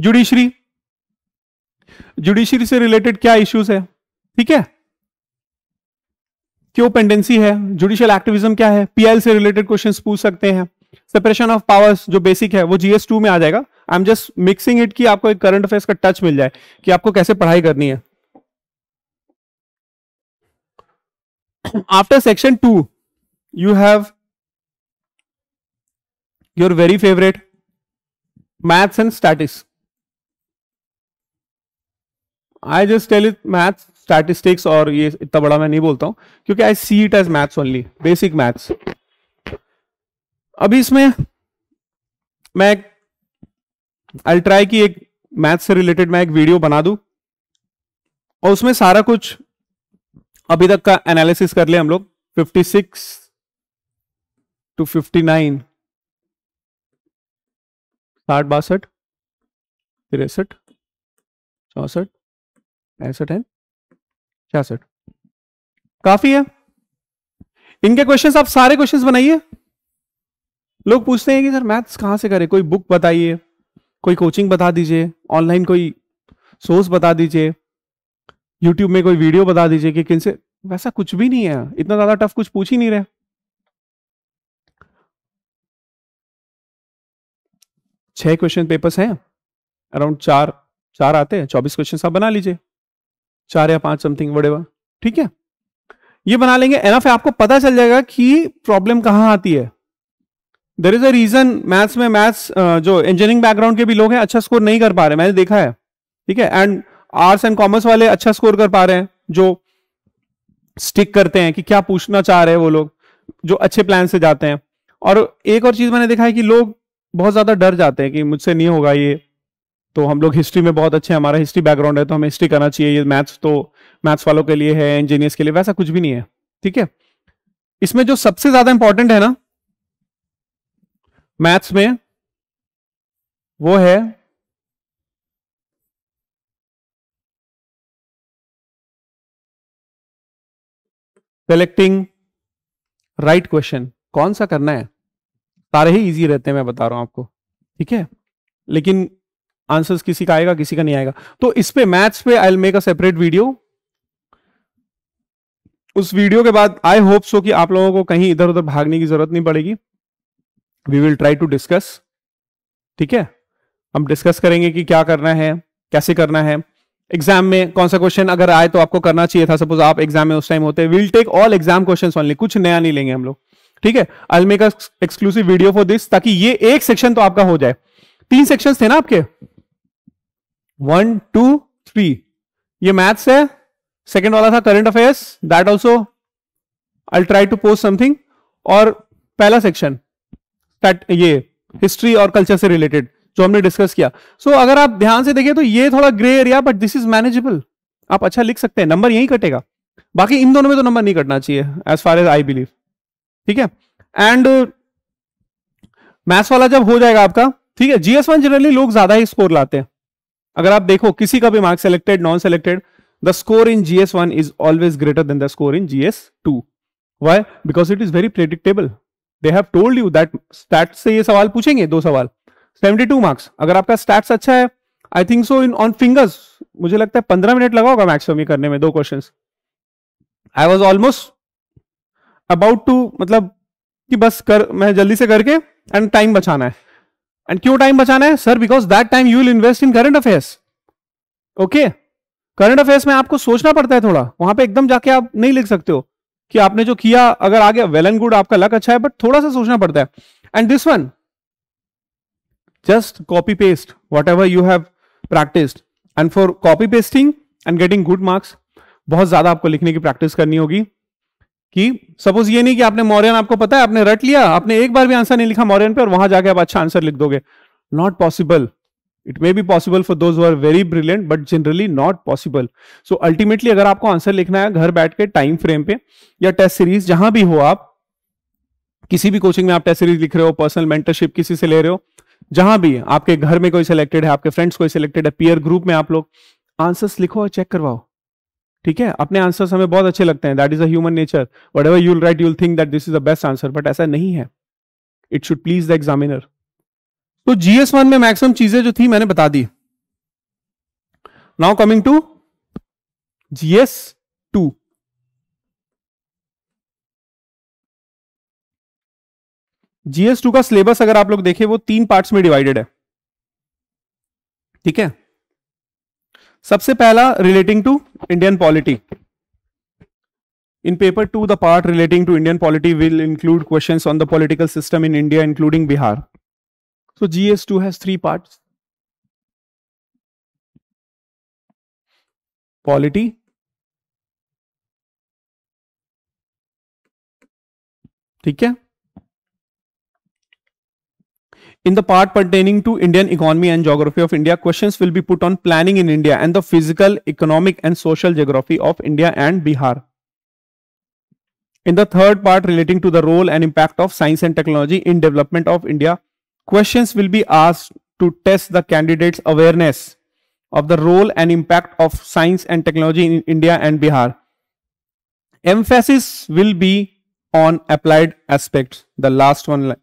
judiciary judiciary से रिलेटेड क्या इश्यूज है ठीक है क्यों पेंडेंसी है जुडिशियल एक्टिविज्म क्या है पीएल से रिलेटेड क्वेश्चंस पूछ सकते हैं सेपरेशन ऑफ पावर्स जो बेसिक है वो जीएस टू में आ जाएगा I am just mixing it कि आपको एक करंट अफेयर्स का टच मिल जाए कि आपको कैसे पढ़ाई करनी है after section two you have your very favourite maths and statics I just tell it maths statistics और ये इतना बड़ा मैं नहीं बोलता हूँ क्योंकि I see it as maths only basic maths अभी इसमें मैं आई ट्राई की एक मैथ से रिलेटेड मैं एक वीडियो बना दू और उसमें सारा कुछ अभी तक का एनालिसिस कर ले हम लोग 56 टू 59 साठ बासठ तिरसठ चौसठ पैंसठ छियासठ काफी है इनके क्वेश्चंस आप सारे क्वेश्चंस बनाइए लोग पूछते हैं कि सर मैथ्स कहां से करें कोई बुक बताइए कोई कोचिंग बता दीजिए ऑनलाइन कोई सोर्स बता दीजिए यूट्यूब में कोई वीडियो बता दीजिए कि किनसे वैसा कुछ भी नहीं है इतना ज्यादा टफ कुछ पूछ ही नहीं रहे छह क्वेश्चन पेपर्स हैं अराउंड चार चार आते हैं चौबीस क्वेश्चन आप बना लीजिए चार या पांच समथिंग वड़ेवा ठीक है ये बना लेंगे एनफ आपको पता चल जाएगा कि प्रॉब्लम कहाँ आती है there is a reason maths में मैथ्स जो इंजीनियरिंग बैकग्राउंड के भी लोग हैं अच्छा स्कोर नहीं कर पा रहे मैंने देखा है ठीक है एंड आर्ट्स एंड कॉमर्स वाले अच्छा स्कोर कर पा रहे हैं जो स्टिक करते हैं कि क्या पूछना चाह रहे हैं वो लोग जो अच्छे प्लान से जाते हैं और एक और चीज मैंने देखा है कि लोग बहुत ज्यादा डर जाते हैं कि मुझसे नहीं होगा ये तो हम लोग हिस्ट्री में बहुत अच्छे हमारा हिस्ट्री बैकग्राउंड है तो हमें हिस्ट्री करना चाहिए ये मैथ्स तो मैथ्स वालों के लिए है इंजीनियर्स के लिए वैसा कुछ भी नहीं है ठीक है इसमें जो सबसे ज्यादा इंपॉर्टेंट है ना मैथ्स में वो है सेलेक्टिंग राइट क्वेश्चन कौन सा करना है सारे ही इजी रहते हैं मैं बता रहा हूं आपको ठीक है लेकिन आंसर किसी का आएगा किसी का नहीं आएगा तो इस पे मैथ्स पे I make a separate video उस वीडियो के बाद आई होप सो कि आप लोगों को कहीं इधर उधर भागने की जरूरत नहीं पड़ेगी we will try to discuss ठीक है हम डिस्कस करेंगे कि क्या करना है कैसे करना है एग्जाम में कौन सा क्वेश्चन अगर आए तो आपको करना चाहिए था सपोज आप एग्जाम में उस टाइम होते will take all exam question only कुछ नया नहीं लेंगे हम लोग ठीक है I make exclusive video for this ताकि ये एक सेक्शन तो आपका हो जाए तीन सेक्शन थे ना आपके वन टू थ्री ये मैथ्स है सेकेंड वाला था current affairs that also I try to post something और पहला सेक्शन ये हिस्ट्री और कल्चर से रिलेटेड जो हमने डिस्कस किया सो so, अगर आप ध्यान से देखें तो ये थोड़ा grey area but this is manageable आप अच्छा लिख सकते हैं नंबर यही कटेगा बाकी इन दोनों में तो नंबर नहीं कटना चाहिए as far as I believe ठीक है एंड मैथ्स वाला जब हो जाएगा आपका ठीक है जीएस वन जनरली लोग ज्यादा ही स्कोर लाते हैं अगर आप देखो किसी का भी mark selected non selected the score in GS one is always greater than the score in GS two why because it is very predictable they have told you that stat से ये सवाल पूछेंगे दो सवाल 72 मार्क्स अगर आपका stats अच्छा है I think so in on fingers मुझे लगता है पंद्रह मिनट लगा होगा मैक्सिमम ये करने में दो question I was almost about to मतलब कि बस कर मैं जल्दी से करके एंड टाइम बचाना है एंड क्यों टाइम बचाना है sir because that time you will invest in current affairs okay current affairs में आपको सोचना पड़ता है थोड़ा वहां पे एकदम जाके आप नहीं लिख सकते हो कि आपने जो किया अगर आ गया वेल एंड गुड आपका लक अच्छा है बट थोड़ा सा सोचना पड़ता है and this one just copy paste whatever you have practised and for copy pasting and getting good marks बहुत ज्यादा आपको लिखने की प्रैक्टिस करनी होगी कि सपोज ये नहीं कि आपने मौर्यन आपको पता है आपने रट लिया आपने एक बार भी आंसर नहीं लिखा मौर्यन पे और वहां जाके आप अच्छा आंसर लिख दोगे not possible it may be possible for those are very brilliant but generally not possible so ultimately अगर आपको आंसर लिखना है घर बैठ के टाइम फ्रेम पे या टेस्ट सीरीज जहां भी हो आप किसी भी कोचिंग में आप टेस्ट सीरीज लिख रहे हो पर्सनल मेंटरशिप किसी से ले रहे हो जहां भी आपके घर में कोई सिलेक्टेड है आपके फ्रेंड्स कोई सिलेक्टेड है पियर ग्रुप में आप लोग आंसर्स लिखो और चेक करवाओ ठीक है अपने आंसर्स हमें बहुत अच्छे लगते हैं that is a nature whatever you'll write you'll think that this is the best answer but ऐसा नहीं है it should please the examiner तो जीएस वन में मैक्सिमम चीजें जो थी मैंने बता दी now coming to GS two GS two का सिलेबस अगर आप लोग देखें वो तीन पार्ट्स में डिवाइडेड है ठीक है सबसे पहला relating to Indian polity in paper two the part relating to Indian polity will include question on the political system in India including Bihar so G S two has three part polity ठीक है In the part pertaining to Indian economy and geography of India, questions will be put on planning in India and the physical, economic and social geography of India and Bihar. In the third part relating to the role and impact of science and technology in development of India, questions will be asked to test the candidates' awareness of the role and impact of science and technology in India and Bihar. Emphasis will be on applied aspects, the last one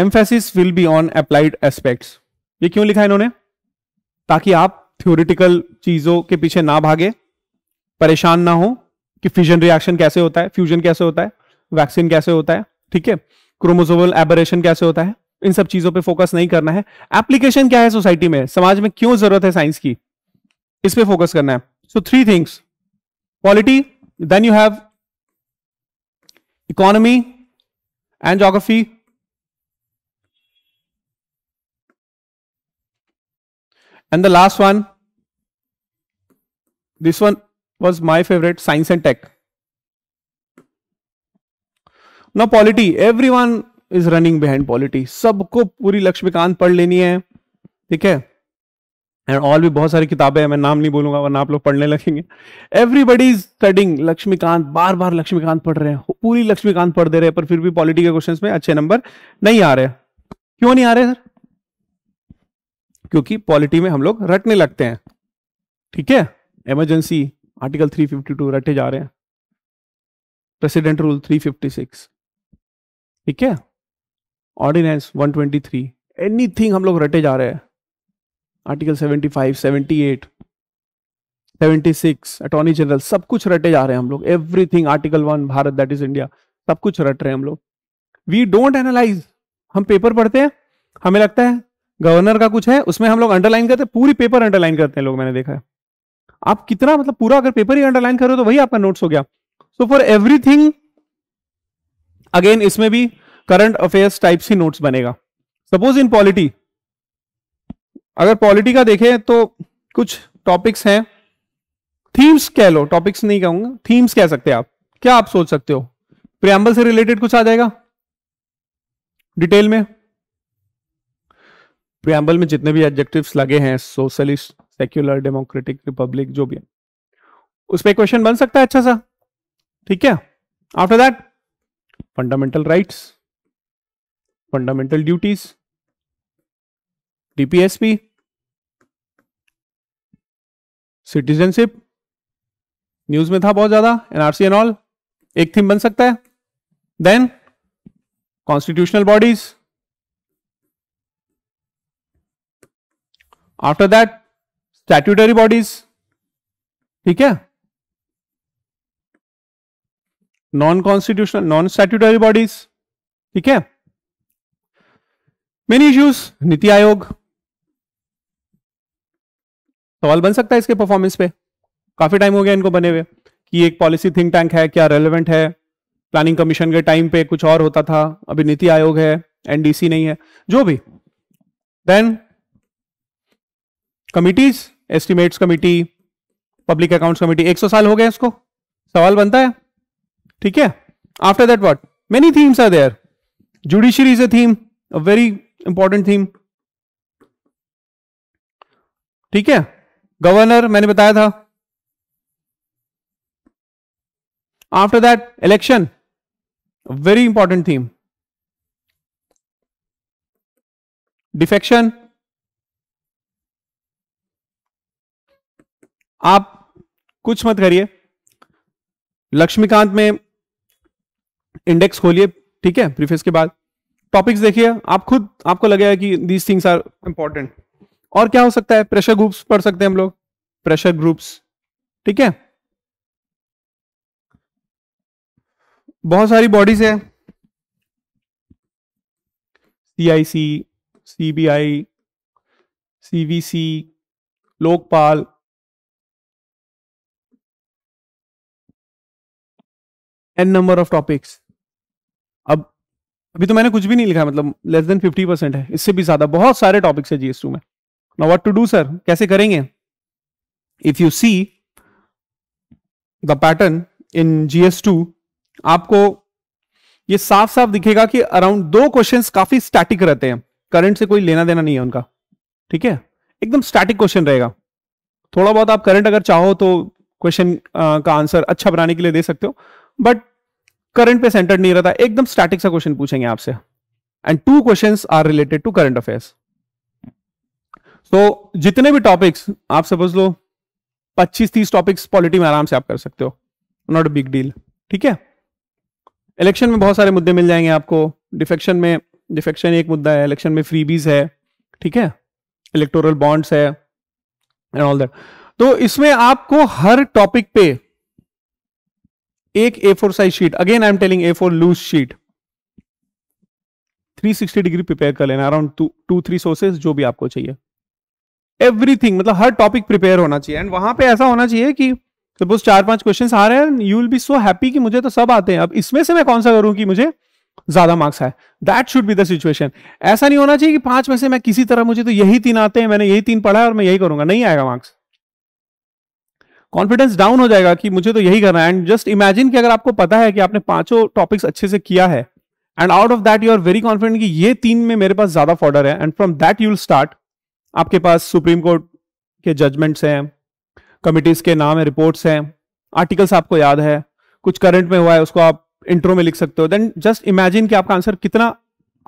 emphasis will be on applied aspects ये क्यों लिखा इन्होंने ताकि आप theoretical चीजों के पीछे ना भागे परेशान ना हो कि फ्यूजन रिएक्शन कैसे होता है फ्यूजन कैसे होता है वैक्सीन कैसे होता है ठीक है क्रोमोसोमल एबरेशन कैसे होता है इन सब चीजों पे फोकस नहीं करना है एप्लीकेशन क्या है सोसाइटी में समाज में क्यों जरूरत है साइंस की इस पे फोकस करना है so three things polity then you have economy and geography And the last one, this one was my favorite, science and tech. Now polity, everyone is running behind polity. सबको पूरी लक्ष्मीकांत पढ़ लेनी है ठीक है एंड और भी बहुत सारी किताबें हैं मैं नाम नहीं बोलूंगा वरना आप लोग पढ़ने लगेंगे एवरीबडी इज स्टडिंग लक्ष्मीकांत बार बार लक्ष्मीकांत पढ़ रहे हैं पूरी लक्ष्मीकांत पढ़ दे रहे हैं पर फिर भी पॉलिटी के क्वेश्चन में अच्छे नंबर नहीं आ रहे क्यों नहीं आ रहे सर क्योंकि पॉलिटी में हम लोग रटने लगते हैं ठीक है इमरजेंसी आर्टिकल 352 रटे जा रहे हैं प्रेसिडेंट रूल 356 ठीक है ऑर्डिनेंस 123 एनीथिंग हम लोग रटे जा रहे हैं आर्टिकल 75 78 76 अटॉर्नी जनरल सब कुछ रटे जा रहे हैं हम लोग everything article one Bharat that is India सब कुछ रट रहे हैं हम लोग वी डोंट एनालाइज हम पेपर पढ़ते हैं हमें लगता है गवर्नर का कुछ है उसमें हम लोग अंडरलाइन करते हैं पूरी पेपर अंडरलाइन करते हैं लोग मैंने देखा है आप कितना मतलब पूरा अगर पेपर ही अंडरलाइन करो तो वही आपका नोट्स हो गया सो फॉर एवरीथिंग अगेन इसमें भी करंट अफेयर्स टाइप्स ही नोट्स बनेगा सपोज इन पॉलिटी अगर पॉलिटी का देखें तो कुछ टॉपिक्स हैं थीम्स कह लो टॉपिक्स नहीं कहूंगा थीम्स कह सकते हैं आप क्या आप सोच सकते हो प्रियम्बल से रिलेटेड कुछ आ जाएगा डिटेल में प्रियम्बल में जितने भी एडजेक्टिव्स लगे हैं सोशलिस्ट सेक्युलर डेमोक्रेटिक रिपब्लिक जो भी है उस पर क्वेश्चन बन सकता है अच्छा सा ठीक है after that fundamental rights fundamental duties DPSP citizenship news में था बहुत ज्यादा एनआरसी एंड ऑल एक थीम बन सकता है then constitutional bodies after that statutory bodies ठीक है non constitutional non statutory bodies ठीक है मेनी इश्यूज नीति आयोग सवाल बन सकता है इसके परफॉर्मेंस पे काफी टाइम हो गया इनको बने हुए कि एक पॉलिसी थिंक टैंक है क्या रेलेवेंट है प्लानिंग कमीशन के टाइम पे कुछ और होता था अभी नीति आयोग है एनडीसी नहीं है जो भी then committees estimates committee public accounts committee 100 साल हो गए इसको सवाल बनता है ठीक है after that what many themes are there judiciary is a theme a very important theme ठीक है गवर्नर मैंने बताया था after that election very important theme defection आप कुछ मत करिए लक्ष्मीकांत में इंडेक्स खोलिए ठीक है प्रीफेस के बाद टॉपिक्स देखिए आप खुद आपको लगेगा कि दीज थिंग्स आर इंपॉर्टेंट और क्या हो सकता है प्रेशर ग्रुप्स पढ़ सकते हैं हम लोग प्रेशर ग्रुप्स ठीक है बहुत सारी बॉडीज है C I C C B I C V C Lokpal n number of topics अब अभी तो मैंने कुछ भी नहीं लिखा मतलब लेस देन फिफ्टी परसेंट है इससे भी ज्यादा बहुत सारे टॉपिक्स है जीएसटू में ना वट टू डू सर कैसे करेंगे if you see the pattern in GS आपको ये साफ साफ दिखेगा कि अराउंड दो क्वेश्चंस काफी स्टैटिक रहते हैं करंट से कोई लेना देना नहीं है उनका ठीक है एकदम स्टैटिक क्वेश्चन रहेगा थोड़ा बहुत आप करंट अगर चाहो तो क्वेश्चन का आंसर अच्छा बनाने के लिए दे सकते हो बट करंट पे सेंटर्ड नहीं रहता एकदम स्टैटिक सा क्वेश्चन पूछेंगे आपसे and two question are related to current affairs तो जितने भी टॉपिक्स आप समझ लो 25-30 टॉपिक्स पॉलिटी में आराम से आप कर सकते हो नॉट अ बिग डील ठीक है इलेक्शन में बहुत सारे मुद्दे मिल जाएंगे आपको डिफेक्शन में डिफेक्शन एक मुद्दा है इलेक्शन में फ्रीबीज है ठीक है इलेक्टोरल बॉन्ड्स है एंड ऑल दैट तो इसमें आपको हर टॉपिक पे एक A four size sheet again I am telling A four loose sheet 360 degree prepare कर लेना अराउंड टू थ्री सोर्सेज जो भी आपको चाहिए एवरीथिंग मतलब हर टॉपिक प्रिपेयर होना चाहिए एंड वहां पे ऐसा होना चाहिए कि सपोज चार पांच क्वेश्चन आ रहे हैं you will be so happy कि मुझे तो सब आते हैं अब इसमें से मैं कौन सा करूं कि मुझे ज्यादा मार्क्स है that should be the situation ऐसा नहीं होना चाहिए कि पांच में से मैं किसी तरह मुझे तो यही तीन आते हैं मैंने यही तीन पढ़ा है और मैं यही करूंगा नहीं आएगा मार्क्स कॉन्फिडेंस डाउन हो जाएगा कि मुझे तो यही करना है एंड जस्ट इमेजिन कि अगर आपको पता है कि आपने पांचों टॉपिक्स अच्छे से किया है and out of that you are very confident कि ये तीन में मेरे पास ज्यादा फॉर्डर है and from that you will start आपके पास सुप्रीम कोर्ट के जजमेंट्स हैं कमिटीज के नाम है रिपोर्ट्स हैं आर्टिकल्स आपको याद है कुछ करंट में हुआ है उसको आप इंट्रो में लिख सकते हो देन जस्ट इमेजिन कि आपका आंसर कितना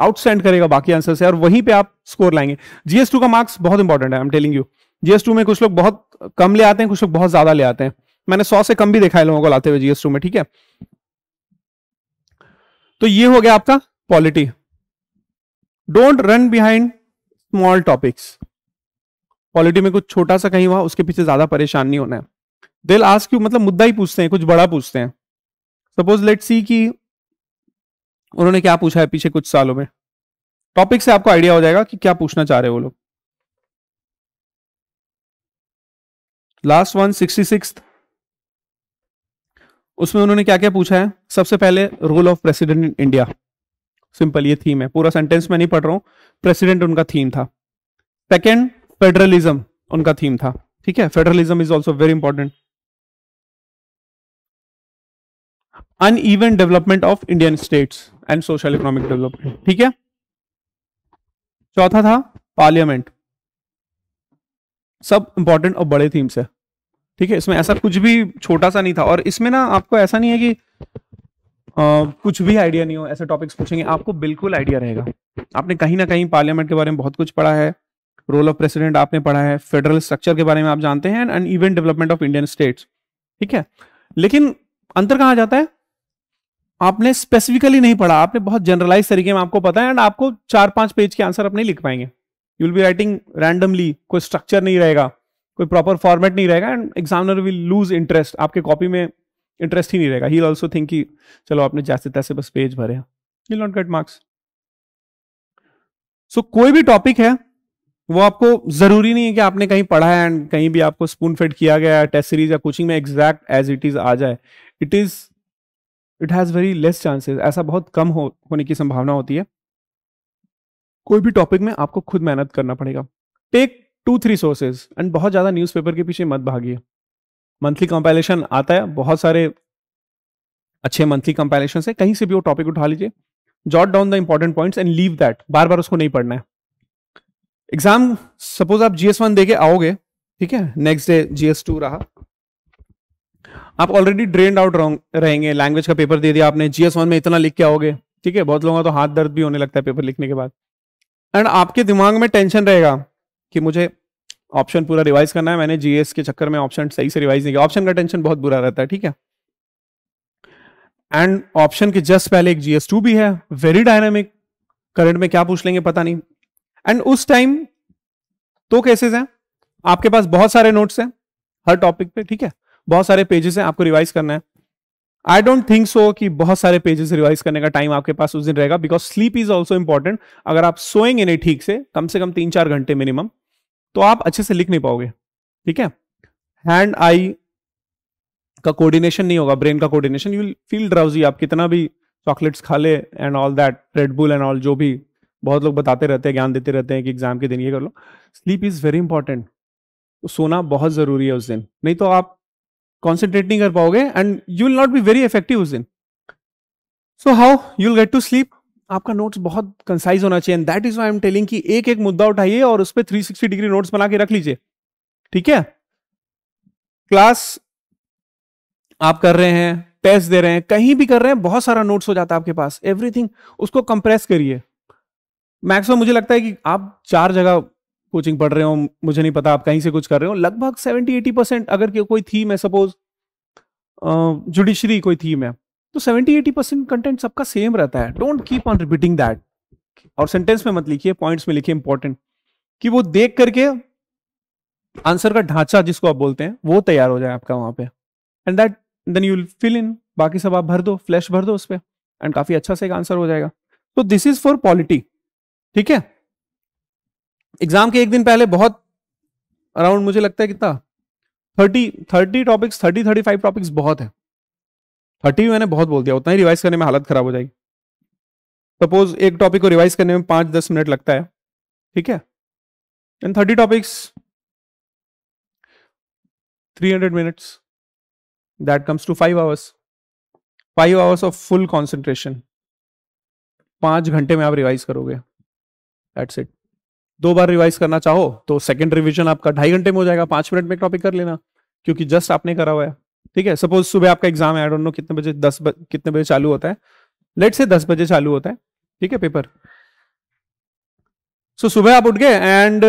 आउटस्टैंड करेगा बाकी आंसर से और वहीं पे आप स्कोर लाएंगे जीएस टू का मार्क्स बहुत इंपॉर्टेंट है I am telling you GS two में कुछ लोग बहुत कम ले आते हैं कुछ लोग बहुत ज्यादा ले आते हैं मैंने सौ से कम भी देखा है लोगों को लाते हुए जीएस टू में ठीक है तो ये हो गया आपका polity don't run behind small topics polity में कुछ छोटा सा कहीं हुआ उसके पीछे ज्यादा परेशान नहीं होना है दिल आज क्यों मतलब मुद्दा ही पूछते हैं कुछ बड़ा पूछते हैं सपोज लेट सी कि उन्होंने क्या पूछा है पीछे कुछ सालों में टॉपिक से आपको आइडिया हो जाएगा कि क्या पूछना चाह रहे हैं वो लोग लास्ट वन सिक्सटी सिक्स उसमें उन्होंने क्या क्या पूछा है सबसे पहले role of president in India simple ये थीम है पूरा सेंटेंस में नहीं पढ़ रहा हूं प्रेसिडेंट उनका थीम था सेकेंड फेडरलिज्म उनका थीम था ठीक है federalism is also very important uneven development of Indian states and social economic development ठीक है चौथा था पार्लियामेंट सब इंपॉर्टेंट और बड़े थीम्स है ठीक है इसमें ऐसा कुछ भी छोटा सा नहीं था और इसमें ना आपको ऐसा नहीं है कि आ, कुछ भी आइडिया नहीं हो ऐसे टॉपिक्स पूछेंगे आपको बिल्कुल आइडिया रहेगा आपने कहीं ना कहीं पार्लियामेंट के बारे में बहुत कुछ पढ़ा है रोल ऑफ प्रेसिडेंट आपने पढ़ा है फेडरल स्ट्रक्चर के बारे में आप जानते हैं and even development of Indian states ठीक है लेकिन अंतर कहाँ जाता है आपने स्पेसिफिकली नहीं पढ़ा आपने बहुत जनरलाइज तरीके में आपको पता है एंड आपको चार पांच पेज के आंसर अपने लिख पाएंगे you will be writing randomly कोई स्ट्रक्चर नहीं रहेगा कोई प्रॉपर फॉर्मेट नहीं रहेगा and examiner will lose interest आपके कॉपी में इंटरेस्ट ही नहीं रहेगा ही ऑल्सो थिंक कि चलो आपने जैसे तैसे बस पेज भरे will not get marks so कोई भी टॉपिक है वो आपको जरूरी नहीं है कि आपने कहीं पढ़ा है एंड कहीं भी आपको स्पून फेड किया गया है टेस्ट सीरीज या कोचिंग में एग्जैक्ट एज इट इज आ जाए it is it has very less chances ऐसा बहुत कम हो होने की संभावना होती है कोई भी टॉपिक में आपको खुद मेहनत करना पड़ेगा take two three sources and बहुत ज़्यादा न्यूज़पेपर के पीछे मत भागिए मंथली कंपाइलेशन आता है बहुत सारे अच्छे मंथली कंपाइलेशन से कहीं से भी वो टॉपिक उठा लीजिए jot down the important points and leave that बार बार उसको नहीं पढ़ना है एग्जाम सपोज आप जीएस वन दे के आओगे ठीक है नेक्स्ट डे जीएस टू रहा आप ऑलरेडी ड्रेन आउट रहेंगे लैंग्वेज का पेपर दे दिया आपने जीएस वन में इतना लिख के आओगे ठीक है बहुत लोगों का तो हाथ दर्द भी होने लगता है पेपर लिखने के बाद एंड आपके दिमाग में टेंशन रहेगा कि मुझे ऑप्शन पूरा रिवाइज करना है मैंने जीएस के चक्कर में ऑप्शन सही से रिवाइज नहीं किया ऑप्शन का टेंशन बहुत बुरा रहता है ठीक है एंड ऑप्शन के जस्ट पहले एक जीएस टू भी है वेरी डायनामिक करंट में क्या पूछ लेंगे पता नहीं एंड उस टाइम तो केसेस हैं आपके पास बहुत सारे नोट्स हैं हर टॉपिक पे ठीक है बहुत सारे पेजेस हैं आपको रिवाइज करना है आई डोंट थिंक सो कि बहुत सारे पेजेस रिवाइज करने का टाइम आपके पास उस दिन रहेगा because sleep is also important अगर आप सोएंगे नहीं ठीक से कम से कम तीन चार घंटे मिनिमम तो आप अच्छे से लिख नहीं पाओगे ठीक है हैंड आई का कोऑर्डिनेशन नहीं होगा ब्रेन का कोऑर्डिनेशन यू फील ड्राउजी आप कितना भी चॉकलेट्स खा ले and all that Red Bull and all जो भी बहुत लोग बताते रहते हैं ज्ञान देते रहते हैं कि एग्जाम के दिन ये कर लो स्लीप इज वेरी इंपॉर्टेंट सोना बहुत जरूरी है उस दिन नहीं तो आप कॉन्सेंट्रेट नहीं कर पाओगे and you will not be very effective उस दिन so how you will get to sleep आपका नोट्स बहुत कंसाइज होना चाहिए and that is why am telling कि एक एक मुद्दा उठाइए और उस पर थ्री सिक्सटी डिग्री नोट्स बना के रख लीजिए ठीक है क्लास आप कर रहे हैं टेस्ट दे रहे हैं कहीं भी कर रहे हैं बहुत सारा नोट्स हो जाता है आपके पास एवरीथिंग उसको कंप्रेस करिए मैक्सिमम मुझे लगता है कि आप चार जगह कोचिंग पढ़ रहे हो मुझे नहीं पता आप कहीं से कुछ कर रहे हो लगभग सेवेंटी एटी परसेंट अगर कोई थीम है सपोज जुडिशरी कोई थीम है तो सेवेंटी एटी परसेंट कंटेंट सबका सेम रहता है don't keep on repeating that और सेंटेंस में मत लिखिए पॉइंट्स में लिखिए इंपॉर्टेंट कि वो देख करके आंसर का ढांचा जिसको आप बोलते हैं वो तैयार हो जाए आपका वहां पे and that then you fill in बाकी सब आप भर दो फ्लैश भर दो उस पर एंड काफी अच्छा से एक आंसर हो जाएगा तो दिस इज फॉर पॉलिटी ठीक है एग्जाम के एक दिन पहले बहुत अराउंड मुझे लगता है कितना thirty thirty topics thirty thirty five topics बहुत है थर्टी मैंने बहुत बोल दिया उतना ही रिवाइज करने में हालत खराब हो जाएगी सपोज एक टॉपिक को रिवाइज करने में पांच दस मिनट लगता है ठीक है and thirty topics three hundred minutes that comes to five hours five hours of full concentration पांच घंटे में आप रिवाइज करोगे दैट्स इट दो बार रिवाइज करना चाहो तो सेकंड रिवीजन आपका ढाई घंटे में हो जाएगा पांच मिनट में टॉपिक कर लेना क्योंकि जस्ट आपने करा हुआ है ठीक है सपोज सुबह आपका एग्जाम है आई डोंट नो कितने बजे दस ब, कितने बजे चालू होता है लेट से दस बजे चालू होता है ठीक है पेपर सो so, सुबह आप उठ गए एंड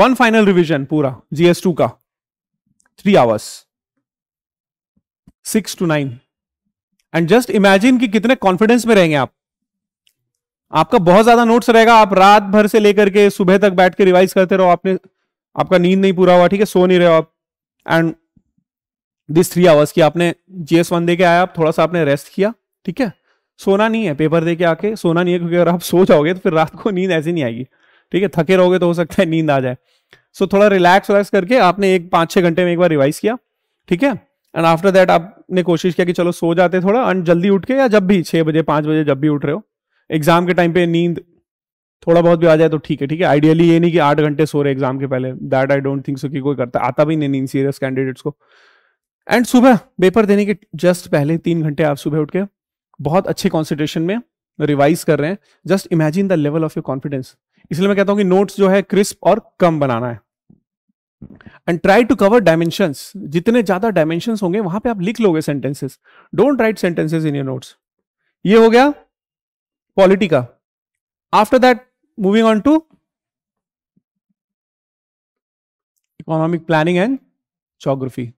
वन फाइनल रिविजन पूरा जीएस का three hours six to nine and just imagine कि कितने कॉन्फिडेंस में रहेंगे आप आपका बहुत ज्यादा नोट्स रहेगा आप रात भर से लेकर के सुबह तक बैठ के रिवाइज करते रहो आपने आपका नींद नहीं पूरा हुआ ठीक है सो नहीं रहे हो आप एंड दिस थ्री आवर्स की आपने जीएस वन दे के आया आप थोड़ा सा आपने रेस्ट किया ठीक है सोना नहीं है पेपर दे के आके सोना नहीं है क्योंकि अगर आप सो जाओगे तो फिर रात को नींद ऐसी नहीं आएगी ठीक है थके रहोगे तो हो सकता है नींद आ जाए सो so, थोड़ा रिलैक्स वैक्स करके आपने एक पाँच छः घंटे में एक बार रिवाइज किया ठीक है एंड आफ्टर दैट आपने कोशिश किया कि चलो सो जाते थोड़ा एंड जल्दी उठ के या जब भी छः बजे पाँच बजे जब भी उठ रहे हो एग्जाम के टाइम पे नींद थोड़ा बहुत भी आ जाए तो ठीक है ठीक है आइडियली ये नहीं कि आठ घंटे सो रहे एग्जाम के पहले that I don't think so कि कोई करता आता भी नहीं नींद सीरियस कैंडिडेट्स को एंड सुबह पेपर देने के जस्ट पहले तीन घंटे आप सुबह उठ के बहुत अच्छे कॉन्सेंट्रेशन में रिवाइज कर रहे हैं just imagine the level of your confidence इसलिए मैं कहता हूँ कि नोट्स जो है क्रिस्प और कम बनाना है and try to cover dimension जितने ज्यादा डायमेंशन होंगे वहां पे आप लिख लोगे sentences don't write sentences in your notes ये हो गया का after that moving on to economic planning and geography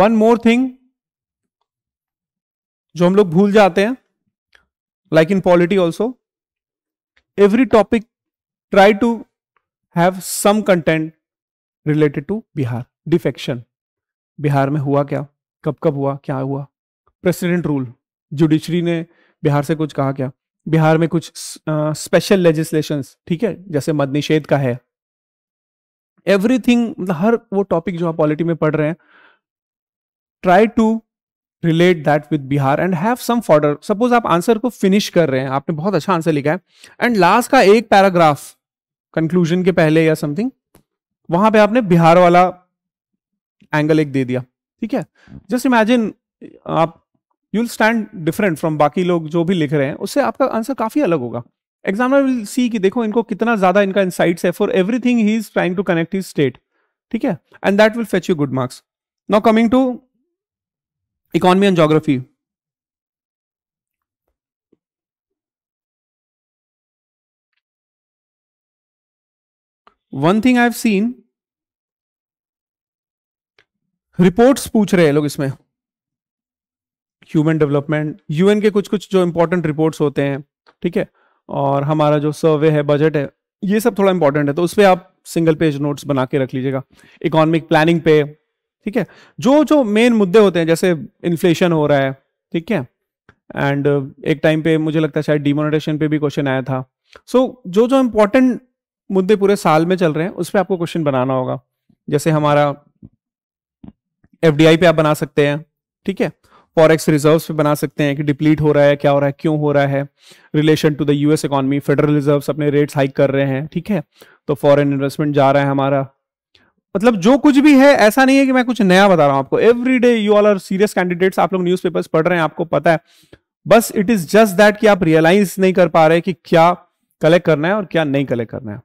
one more thing जो हम लोग भूल जाते हैं like in polity also every topic try to have some content related to Bihar defection Bihar में हुआ क्या कब कब हुआ क्या हुआ प्रेसिडेंट रूल जुडिशरी ने बिहार से कुछ कहा क्या बिहार में कुछ स्पेशल लेजिस्लेशन ठीक है जैसे मद निषेध का है एवरीथिंग मतलब हर वो टॉपिक जो आप पॉलिटी में पढ़ रहे हैं try to relate that with Bihar and have some fodder suppose आप आंसर को फिनिश कर रहे हैं आपने बहुत अच्छा आंसर लिखा है एंड लास्ट का एक पैराग्राफ कंक्लूजन के पहले या समथिंग वहां पे आपने बिहार वाला एंगल एक दे दिया ठीक है जस्ट इमेजिन आप यू स्टैंड डिफरेंट फ्रॉम बाकी लोग जो भी लिख रहे हैं उससे आपका आंसर काफ़ी अलग होगा एग्जामिनर विल सी कि देखो इनको कितना ज़्यादा इनका इंसाइट्स है फॉर एवरीथिंग ही is trying to connect his state ठीक है and that will fetch you good marks now coming to economy and geography one thing I have seen reports पूछ रहे हैं लोग इसमें ह्यूमन डेवलपमेंट यूएन के कुछ कुछ जो इंपॉर्टेंट रिपोर्ट्स होते हैं ठीक है और हमारा जो सर्वे है बजट है ये सब थोड़ा इंपॉर्टेंट है तो उस पर आप सिंगल पेज नोट्स बना के रख लीजिएगा इकोनॉमिक प्लानिंग पे ठीक है जो जो मेन मुद्दे होते हैं जैसे इन्फ्लेशन हो रहा है ठीक है एंड uh, एक टाइम पे मुझे लगता है शायद डिमोनेटेशन पे भी क्वेश्चन आया था सो so, जो जो इम्पोर्टेंट मुद्दे पूरे साल में चल रहे हैं उस पर आपको क्वेश्चन बनाना होगा जैसे हमारा एफ पे आप बना सकते हैं ठीक है फॉरेक्स रिजर्व्स पे बना सकते हैं कि डिप्लीट हो रहा है क्या हो रहा है क्यों हो रहा है relation to the US economy federal reserves अपने रेट्स हाइक कर रहे हैं ठीक है तो फॉरेन इन्वेस्टमेंट जा रहा है हमारा मतलब जो कुछ भी है ऐसा नहीं है कि मैं कुछ नया बता रहा हूं आपको every day you all are serious candidates आप लोग न्यूज पढ़ रहे हैं आपको पता है बस इट इज जस्ट दैट कि आप रियलाइज नहीं कर पा रहे कि क्या कलेक्ट करना है और क्या नहीं कलेक्ट करना है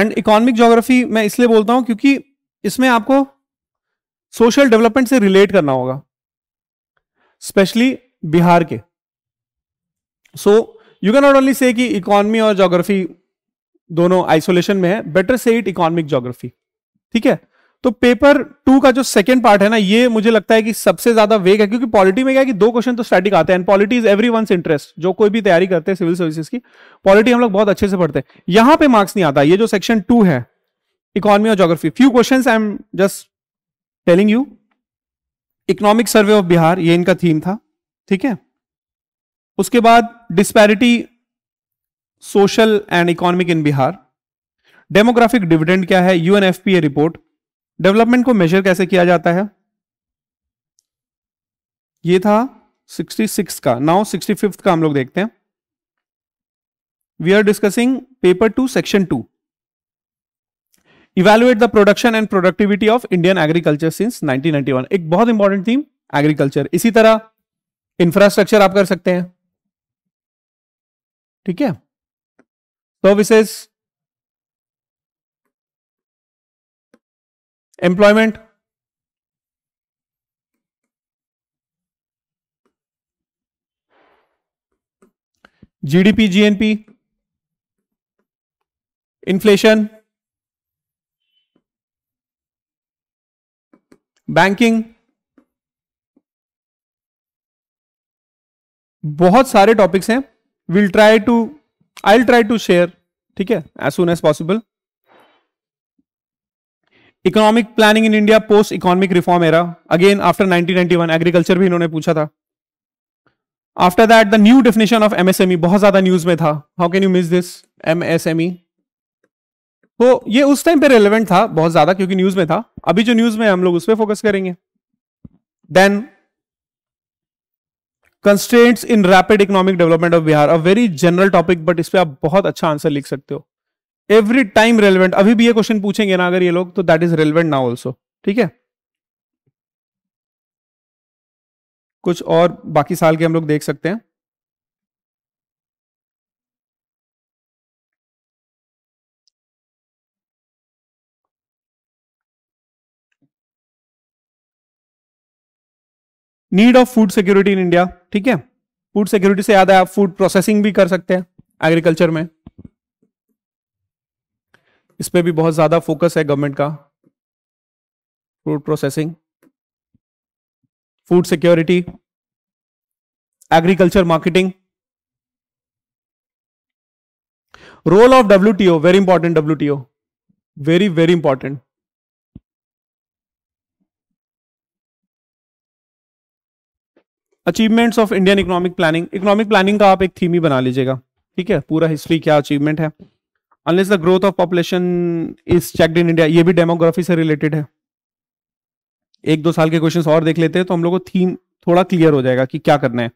एंड इकोनॉमिक जोग्राफी मैं इसलिए बोलता हूं क्योंकि इसमें आपको सोशल डेवलपमेंट से रिलेट करना होगा स्पेशली बिहार के so you can not only say कि इकोनॉमी और जोग्राफी दोनों आइसोलेशन में है बेटर से इट इकोनॉमिक जोग्राफी ठीक है तो पेपर टू का जो सेकंड पार्ट है ना ये मुझे लगता है कि सबसे ज्यादा वेग है क्योंकि पॉलिटी में क्या है कि दो क्वेश्चन तो स्टैटिक आते हैं polity is every one interest जो कोई भी तैयारी करते हैं सिविल सर्विसेज की पॉलिटी हम लोग बहुत अच्छे से पढ़ते हैं यहां पे मार्क्स नहीं आता ये जो सेक्शन टू है इकोनॉमी और geography few question I am just telling you economic survey of Bihar ये इनका थीम था ठीक है उसके बाद disparity social and economic in Bihar demographic dividend क्या है यूएनएफपीए रिपोर्ट डेवलपमेंट को मेजर कैसे किया जाता है ये था 66 का नाउ 65 का हम लोग देखते हैं we are discussing paper two section two evaluate the production and productivity of Indian agriculture since 1991 एक बहुत इंपॉर्टेंट थीम एग्रीकल्चर इसी तरह इंफ्रास्ट्रक्चर आप कर सकते हैं ठीक है services employment GDP GNP inflation banking बहुत सारे टॉपिक्स हैं will try to I will try to share ठीक है as soon as possible economic planning in India post economic reform era again after 1991 agriculture भी इन्होंने पूछा था after that the new definition of MSME बहुत ज्यादा news में था how can you miss this MSME तो ये उस टाइम पे रेलिवेंट था बहुत ज्यादा क्योंकि न्यूज में था अभी जो न्यूज में हम लोग उस पर फोकस करेंगे then constant in rapid economic development of Bihar a very general topic but इस पर आप बहुत अच्छा आंसर लिख सकते हो एवरी टाइम रेलिवेंट अभी भी ये क्वेश्चन पूछेंगे ना अगर ये लोग तो that is relevant now also ठीक है कुछ और बाकी साल के हम लोग देख सकते हैं need of food security in India ठीक है फूड सिक्योरिटी से याद है आप फूड प्रोसेसिंग भी कर सकते हैं एग्रीकल्चर में इस पर भी बहुत ज्यादा फोकस है गवर्नमेंट का food processing food security agriculture marketing role of WTO very important WTO very very important achievements of Indian economic planning economic planning का आप एक थीम ही बना लीजिएगा ठीक है पूरा हिस्ट्री क्या अचीवमेंट है unless the growth of population is checked in India ये भी डेमोग्राफी से रिलेटेड है एक दो साल के क्वेश्चन और देख लेते हैं तो हम लोग को थीम थोड़ा क्लियर हो जाएगा कि क्या करना है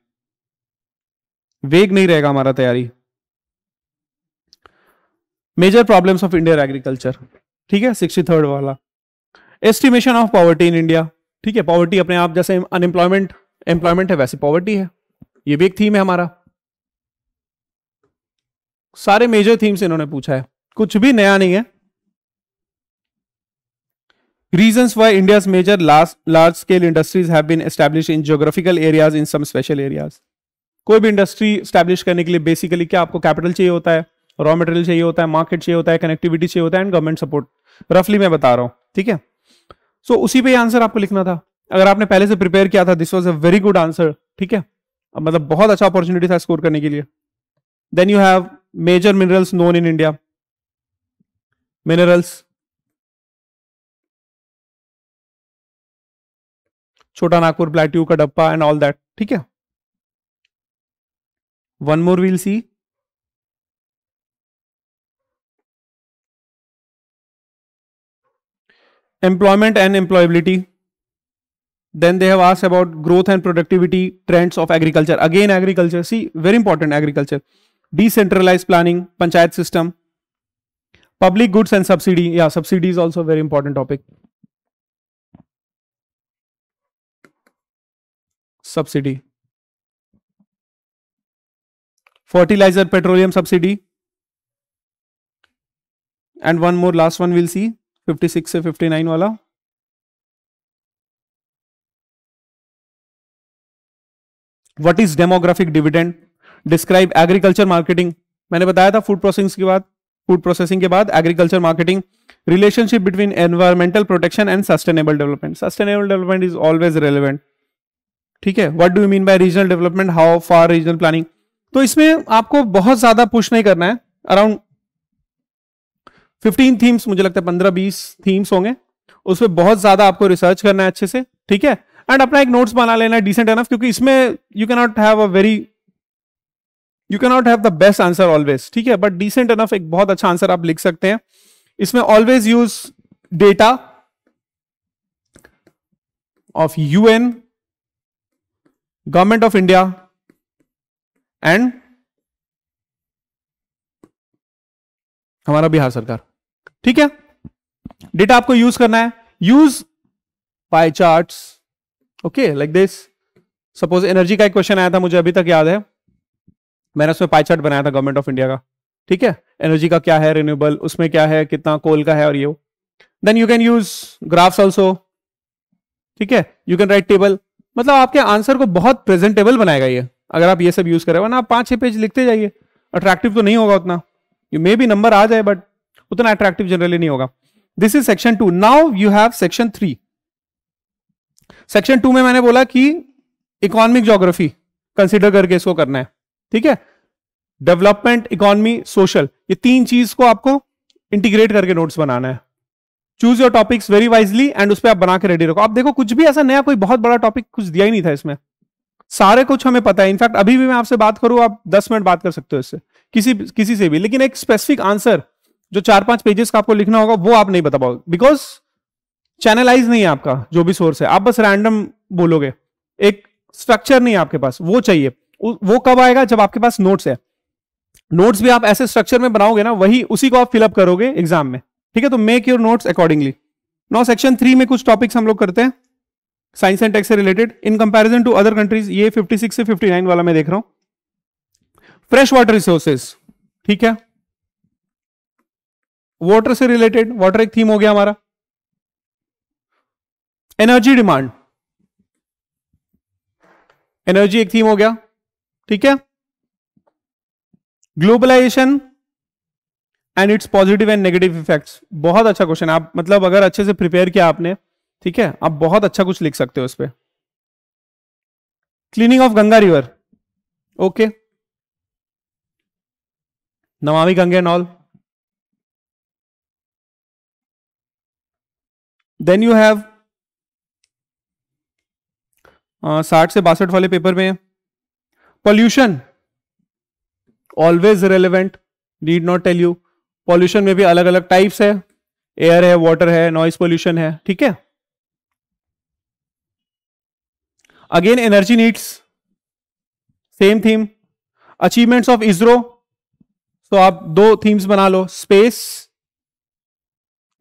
वेग नहीं रहेगा हमारा तैयारी major problems of Indian agriculture ठीक है सिक्सटी थर्ड वाला estimation of poverty in India ठीक है पॉवर्टी अपने आप जैसे अनएम्प्लॉयमेंट एम्प्लॉयमेंट है वैसे पॉवर्टी है ये भी एक थीम है हमारा सारे मेजर थीम्स इन्होंने पूछा है कुछ भी नया नहीं है reason why India major large scale industries industries have in established areas geographical areas in some कोई भी इंडस्ट्री स्टैब्लिश करने के लिए बेसिकली क्या आपको कैपिटल चाहिए होता है रॉ मटेरियल चाहिए होता है मार्केट चाहिए होता है कनेक्टिविटी चाहिए होता है एंड गवर्नमेंट सपोर्ट रफली मैं बता रहा हूं ठीक है सो so, उसी पे आंसर आपको लिखना था अगर आपने पहले से प्रिपेयर किया था this was a very good answer ठीक है मतलब बहुत अच्छा अपॉर्चुनिटी था स्कोर करने के लिए then you have major minerals known in India minerals Chota Nagpur plateau का डब्बा एंड ऑल दैट ठीक है one more we'll see employment and employability Then they have asked about growth and productivity trends of agriculture. Again, agriculture. See, very important agriculture. Decentralized planning, panchayat system, public goods and subsidy. Yeah, subsidy is also a very important topic. Subsidy. Fertilizer, petroleum subsidy. And one more last one we'll see. 56 से 59 wala. What is demographic dividend describe agriculture marketing मैंने बताया था food processing के बाद food processing के बाद agriculture marketing relationship between environmental protection and sustainable development sustainable development is always relevant ठीक है what do you mean by regional development how far regional planning तो इसमें आपको बहुत ज्यादा पुश नहीं करना है अराउंड 15 थीम्स मुझे लगता है 15-20 थीम्स होंगे उसमें बहुत ज्यादा आपको रिसर्च करना है अच्छे से ठीक है एंड अपना एक नोट्स बना लेना डिसेंट एनफ क्योंकि इसमें you cannot not have a very you cannot not have the best answer always ठीक है बट डिसेंट एनफ एक बहुत अच्छा आंसर आप लिख सकते हैं इसमें always use data of UN government of India and हमारा बिहार सरकार ठीक है डेटा आपको यूज करना है use pie charts okay like this suppose energy का एक क्वेश्चन आया था मुझे अभी तक याद है मैंने उसमें पाई चार्ट बनाया था गवर्नमेंट ऑफ इंडिया का ठीक है एनर्जी का क्या है रिन्यूएबल उसमें क्या है कितना कोल का है और ये then you can use graphs also ठीक है यू कैन राइट टेबल मतलब आपके आंसर को बहुत प्रेजेंटेबल बनाएगा ये अगर आप ये सब यूज करें वरना आप पांच छह पेज लिखते जाइए अट्रैक्टिव तो नहीं होगा उतना यू मे बी नंबर आ जाए बट उतना अट्रैक्टिव जनरली नहीं होगा this is section two now you have section three section two में मैंने बोला कि इकोनॉमिक जोग्राफी कंसिडर करके इसको करना है ठीक है डेवलपमेंट इकोनॉमी सोशल ये तीन चीज को आपको इंटीग्रेट करके नोट्स बनाना है choose your topics very wisely and उस पर आप बना के रेडी रखो आप देखो कुछ भी ऐसा नया कोई बहुत बड़ा टॉपिक कुछ दिया ही नहीं था इसमें सारे कुछ हमें पता है इनफैक्ट अभी भी मैं आपसे बात करूं आप दस मिनट बात कर सकते हो इससे किसी किसी से भी लेकिन एक स्पेसिफिक आंसर जो चार पांच पेजेस का आपको लिखना होगा वो आप नहीं बता पाओगे बिकॉज चैनलाइज नहीं है आपका जो भी सोर्स है आप बस रैंडम बोलोगे एक स्ट्रक्चर नहीं आपके पास वो चाहिए वो कब आएगा जब आपके पास नोट्स है नोट्स भी आप ऐसे स्ट्रक्चर में बनाओगे ना वही उसी को आप फिलअप करोगे एग्जाम में ठीक है तो make your notes accordingly no section three में कुछ टॉपिक्स हम लोग करते हैं साइंस एंड टेक्स से related in comparison to other countries ये 56 से 59 वाला मैं देख रहा हूं फ्रेश वाटर रिसोर्सेस ठीक है वाटर से रिलेटेड वाटर एक थीम हो गया हमारा एनर्जी डिमांड एनर्जी एक थीम हो गया ठीक है globalisation and its positive and negative effects बहुत अच्छा क्वेश्चन आप मतलब अगर अच्छे से प्रिपेयर किया आपने ठीक है आप बहुत अच्छा कुछ लिख सकते हो उस पर cleaning of Ganga river okay Namami Gange now then you have साठ से बासठ वाले पेपर में है pollution always relevant need not tell you pollution में भी अलग अलग टाइप्स है एयर है वाटर है नॉइस पॉल्यूशन है ठीक है again energy needs same theme achievements of ISRO तो आप दो थीम्स बना लो space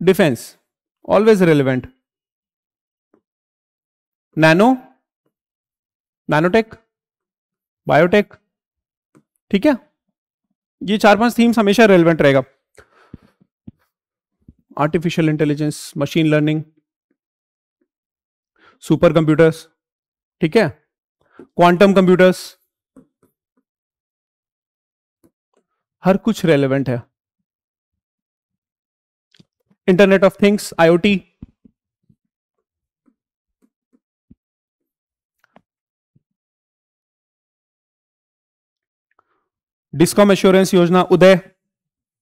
defence always relevant nano nanotech biotech ठीक है ये चार पांच थीम्स हमेशा रेलिवेंट रहेगा artificial intelligence machine learning super computers ठीक है क्वांटम कंप्यूटर्स हर कुछ रेलिवेंट है internet of things IoT DISCOM assurance योजना उदय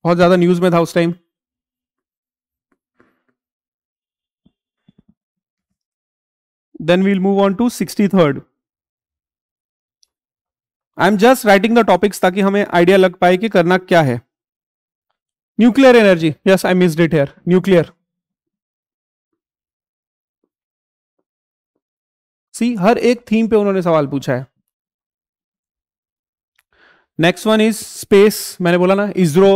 बहुत ज्यादा न्यूज में था उस time then we'll move on to sixty third I am just writing the topics ताकि हमें आइडिया लग पाए कि करना क्या है nuclear energy yes I missed it here nuclear see हर एक थीम पे उन्होंने सवाल पूछा है नेक्स्ट वन इज स्पेस मैंने बोला ना इसरो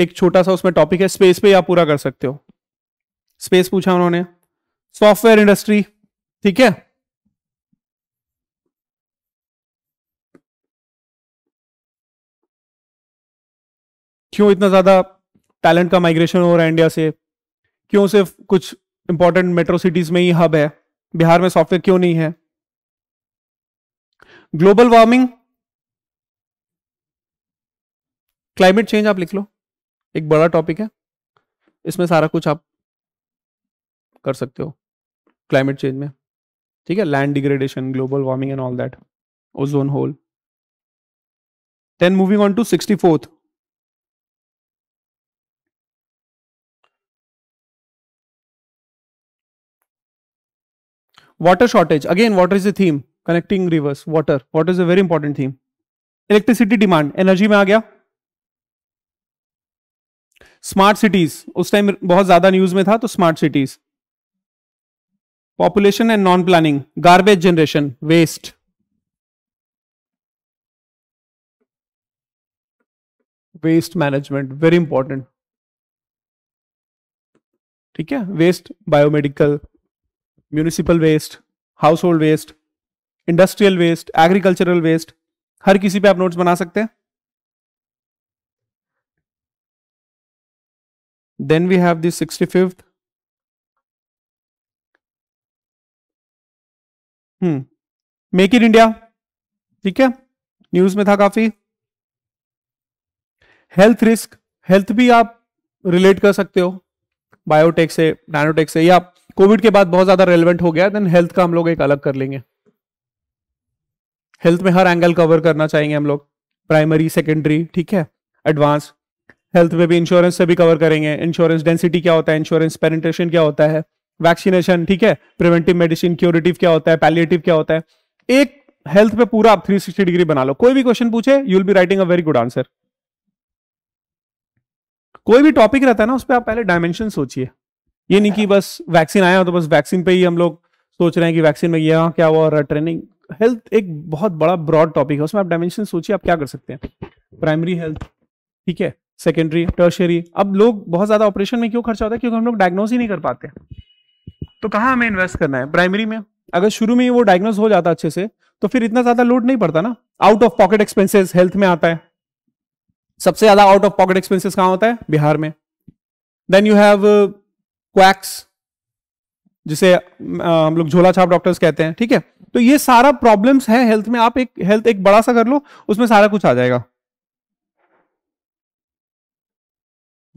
एक छोटा सा उसमें टॉपिक है स्पेस पे आप पूरा कर सकते हो स्पेस पूछा उन्होंने सॉफ्टवेयर इंडस्ट्री ठीक है क्यों इतना ज्यादा टैलेंट का माइग्रेशन हो रहा है इंडिया से क्यों सिर्फ कुछ इंपॉर्टेंट मेट्रो सिटीज में ही हब है बिहार में सॉफ्टवेयर क्यों नहीं है ग्लोबल वार्मिंग क्लाइमेट चेंज आप लिख लो एक बड़ा टॉपिक है इसमें सारा कुछ आप कर सकते हो क्लाइमेट चेंज में ठीक है land degradation global warming and all that ozone hole then moving on to sixty fourth water shortage again water is a theme connecting rivers water water is a very important theme electricity demand energy में आ गया smart cities उस time बहुत ज्यादा news में था तो smart cities population and non planning garbage generation waste waste management very important ठीक है waste biomedical municipal waste household waste industrial waste agricultural waste हर किसी पे आप नोट्स बना सकते हैं Then we have the 65th. Hmm. Make in India ठीक है न्यूज में था काफी हेल्थ रिस्क हेल्थ भी आप रिलेट कर सकते हो बायोटेक से नैनोटेक से या कोविड के बाद बहुत ज्यादा रेलिवेंट हो गया देन हेल्थ का हम लोग एक अलग कर लेंगे हेल्थ में हर एंगल कवर करना चाहेंगे हम लोग प्राइमरी सेकेंडरी ठीक है एडवांस हेल्थ पे भी इंश्योरेंस से भी कवर करेंगे इंश्योरेंस डेंसिटी क्या होता है इंश्योरेंस पेनिट्रेशन क्या होता है वैक्सीनेशन ठीक है प्रिवेंटिव मेडिसिन क्योरेटिव क्या होता है पैलिएटिव क्या होता है एक हेल्थ पे पूरा आप 360 डिग्री बना लो कोई भी क्वेश्चन पूछे you will be writing a very good answer कोई भी टॉपिक रहता है ना उस पर आप पहले डायमेंशन सोचिए ये नहीं कि बस वैक्सीन आया हो तो बस वैक्सीन पे ही हम लोग सोच रहे हैं कि वैक्सीन में यहाँ क्या हुआ और ट्रेनिंग हेल्थ एक बहुत बड़ा ब्रॉड टॉपिक है उसमें आप डायमेंशन सोचिए आप क्या कर सकते हैं प्राइमरी हेल्थ ठीक है सेकेंडरी टर्शरी अब लोग बहुत ज़्यादा ऑपरेशन में क्यों खर्चा होता है क्योंकि हम लोग डायग्नोज ही नहीं कर पाते तो कहा हमें इन्वेस्ट करना है प्राइमरी में अगर शुरू में वो डायग्नोज हो जाता अच्छे से तो फिर इतना ज़्यादा लोड नहीं पड़ता ना out of pocket expenses health में आता है सबसे ज़्यादा आउट ऑफ पॉकेट एक्सपेंसेस कहाँ होता है बिहार में देन यू हैव क्वैक्स जिसे uh, हम लोग झोला छाप डॉक्टर्स कहते हैं ठीक है तो ये सारा प्रॉब्लम्स है हेल्थ में आप एक हेल्थ एक बड़ा सा कर लो उसमें सारा कुछ आ जाएगा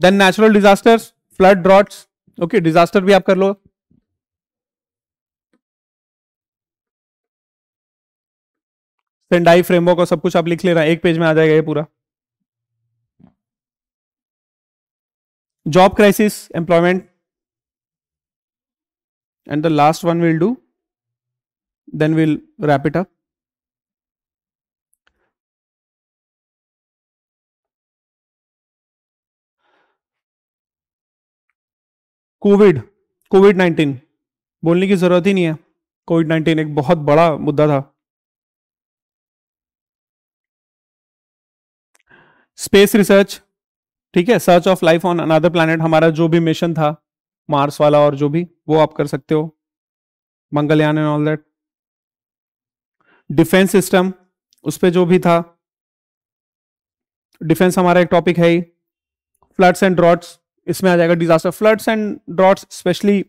then natural disasters flood droughts okay disaster भी आप कर लो सेंडाई फ्रेमवर्क और सब कुछ आप लिख ले रहे हैं एक पेज में आ जाएगा ये पूरा job crisis employment and the last one will do then will wrap up COVID COVID nineteen बोलने की जरूरत ही नहीं है कोविड नाइन्टीन एक बहुत बड़ा मुद्दा था स्पेस रिसर्च ठीक है search of life on another planet हमारा जो भी मिशन था मार्स वाला और जो भी वो आप कर सकते हो Mangalyaan and all that defence system उस पर जो भी था डिफेंस हमारा एक टॉपिक है ही फ्लड्स एंड ड्रॉट्स इसमें आ जाएगा disaster floods and droughts specially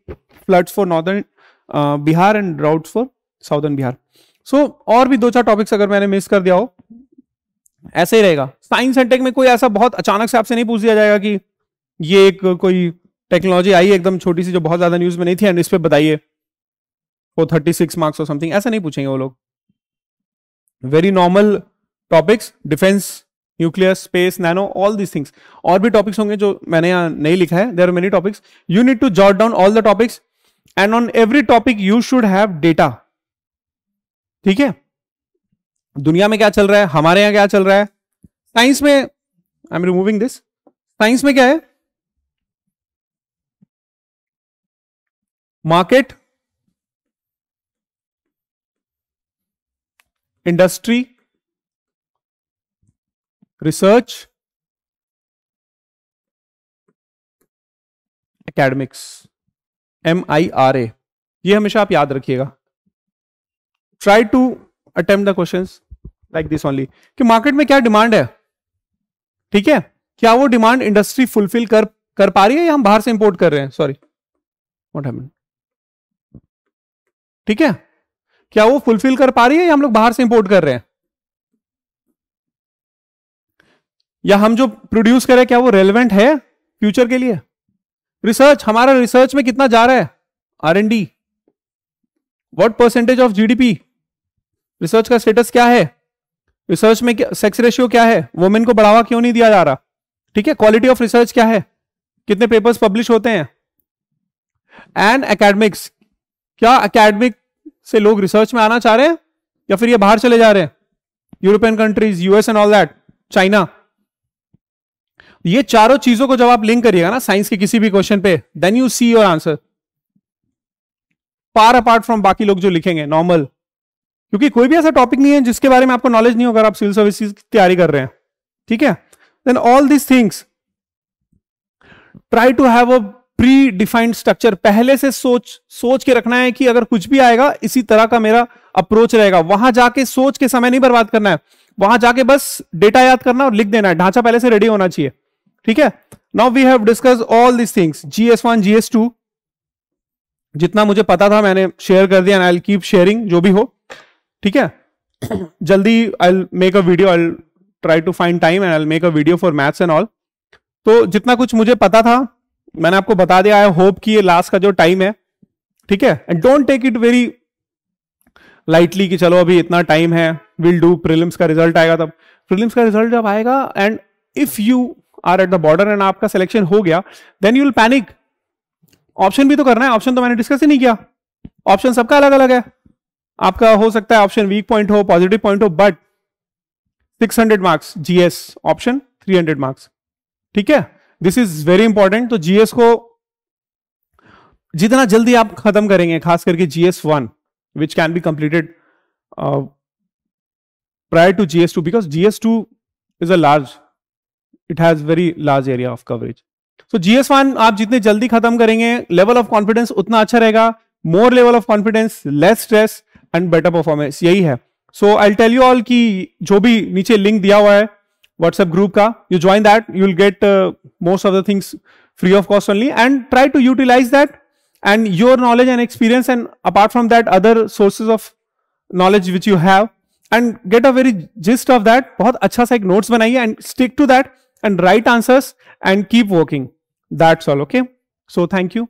floods for northern Bihar and drought for southern Bihar so और भी दो चार टॉपिक्स अगर मैंने मिस कर दिया हो ऐसे ही रहेगा साइंस एंड टेक में कोई ऐसा बहुत अचानक से आपसे नहीं पूछ दिया जाएगा कि ये एक कोई टेक्नोलॉजी आई एकदम छोटी सी जो बहुत ज्यादा न्यूज में नहीं थी एंड इस पर बताइए वो थर्टी सिक्स मार्क्स और समथिंग ऐसा नहीं पूछेंगे वो लोग very normal topics defence nuclear space nano all these things और भी टॉपिक्स होंगे जो मैंने यहाँ नहीं लिखा है there are many topics you need to jot down all the topics and on every topic you should have data ठीक है दुनिया में क्या चल रहा है हमारे यहाँ क्या चल रहा है साइंस में I am removing this science में क्या है market industry research academics M I R A ये हमेशा आप याद रखिएगा try to attempt the question like this only कि मार्केट में क्या डिमांड है ठीक है क्या वो डिमांड इंडस्ट्री फुलफिल कर कर पा रही है या हम बाहर से इंपोर्ट कर रहे हैं सॉरी वॉट हैपन ठीक है क्या वो फुलफिल कर पा रही है या हम लोग बाहर से इंपोर्ट कर रहे हैं या हम जो प्रोड्यूस करें क्या वो रेलिवेंट है फ्यूचर के लिए रिसर्च हमारा रिसर्च में कितना जा रहा है R and D what percentage of GDP research का स्टेटस क्या है रिसर्च में सेक्स रेशियो क्या है वोमेन को बढ़ावा क्यों नहीं दिया जा रहा ठीक है क्वालिटी ऑफ रिसर्च क्या है कितने पेपर्स पब्लिश होते हैं एंड एकेडमिक्स क्या एकेडमिक से लोग रिसर्च में आना चाह रहे हैं या फिर ये बाहर चले जा रहे हैं European countries US and all that China ये चारों चीजों को जब आप लिंक करिएगा ना साइंस के किसी भी क्वेश्चन पे then you see your answer par apart from बाकी लोग जो लिखेंगे नॉर्मल क्योंकि कोई भी ऐसा टॉपिक नहीं है जिसके बारे में आपको नॉलेज नहीं होगा आप सिविल सर्विस की तैयारी कर रहे हैं ठीक है then all this things try to have a predefined structure पहले से सोच सोच के रखना है कि अगर कुछ भी आएगा इसी तरह का मेरा अप्रोच रहेगा वहां जाके सोच के समय नहीं बर्बाद करना है वहां जाके बस डेटा याद करना और लिख देना है ढांचा पहले से रेडी होना चाहिए ठीक है now we have discuss all this things GS one GS two जितना मुझे पता था मैंने शेयर कर दिया आई कीप शेयरिंग जो भी हो ठीक है जल्दी I make a video I try to find time and I make a video for maths and all तो जितना कुछ मुझे पता था मैंने आपको बता दिया आई होप कि ये लास्ट का जो टाइम है ठीक है and don't take it very lightly कि चलो अभी इतना टाइम है विल डू प्रिलिम्स का रिजल्ट आएगा तब प्रिलिम्स का रिजल्ट जब आएगा and if you are at the border and आपका सिलेक्शन हो गया then you will panic option भी तो करना है ऑप्शन तो मैंने डिस्कस ही नहीं किया ऑप्शन सबका अलग अलग है आपका हो सकता है ऑप्शन वीक पॉइंट हो पॉजिटिव पॉइंट हो but 600 marks GS option 300 marks ठीक है दिस इज वेरी इंपॉर्टेंट तो जीएस को जितना जल्दी आप खत्म करेंगे खास करके GS one which can be completed prior to GS two because GS two is a large it has very large area of coverage so GS one आप जितने जल्दी खत्म करेंगे लेवल ऑफ कॉन्फिडेंस उतना अच्छा रहेगा more level of confidence less stress and better performance यही है so I tell you all की जो भी नीचे लिंक दिया हुआ है व्हाट्सएप ग्रुप का you join that you will get most of the things free of cost only and try to utilize that and your knowledge and experience and apart from that other sources of knowledge which you have and get a very gist of that बहुत अच्छा सा एक notes बनाइए and stick to that and write answers and keep working. That's all. Okay. So thank you.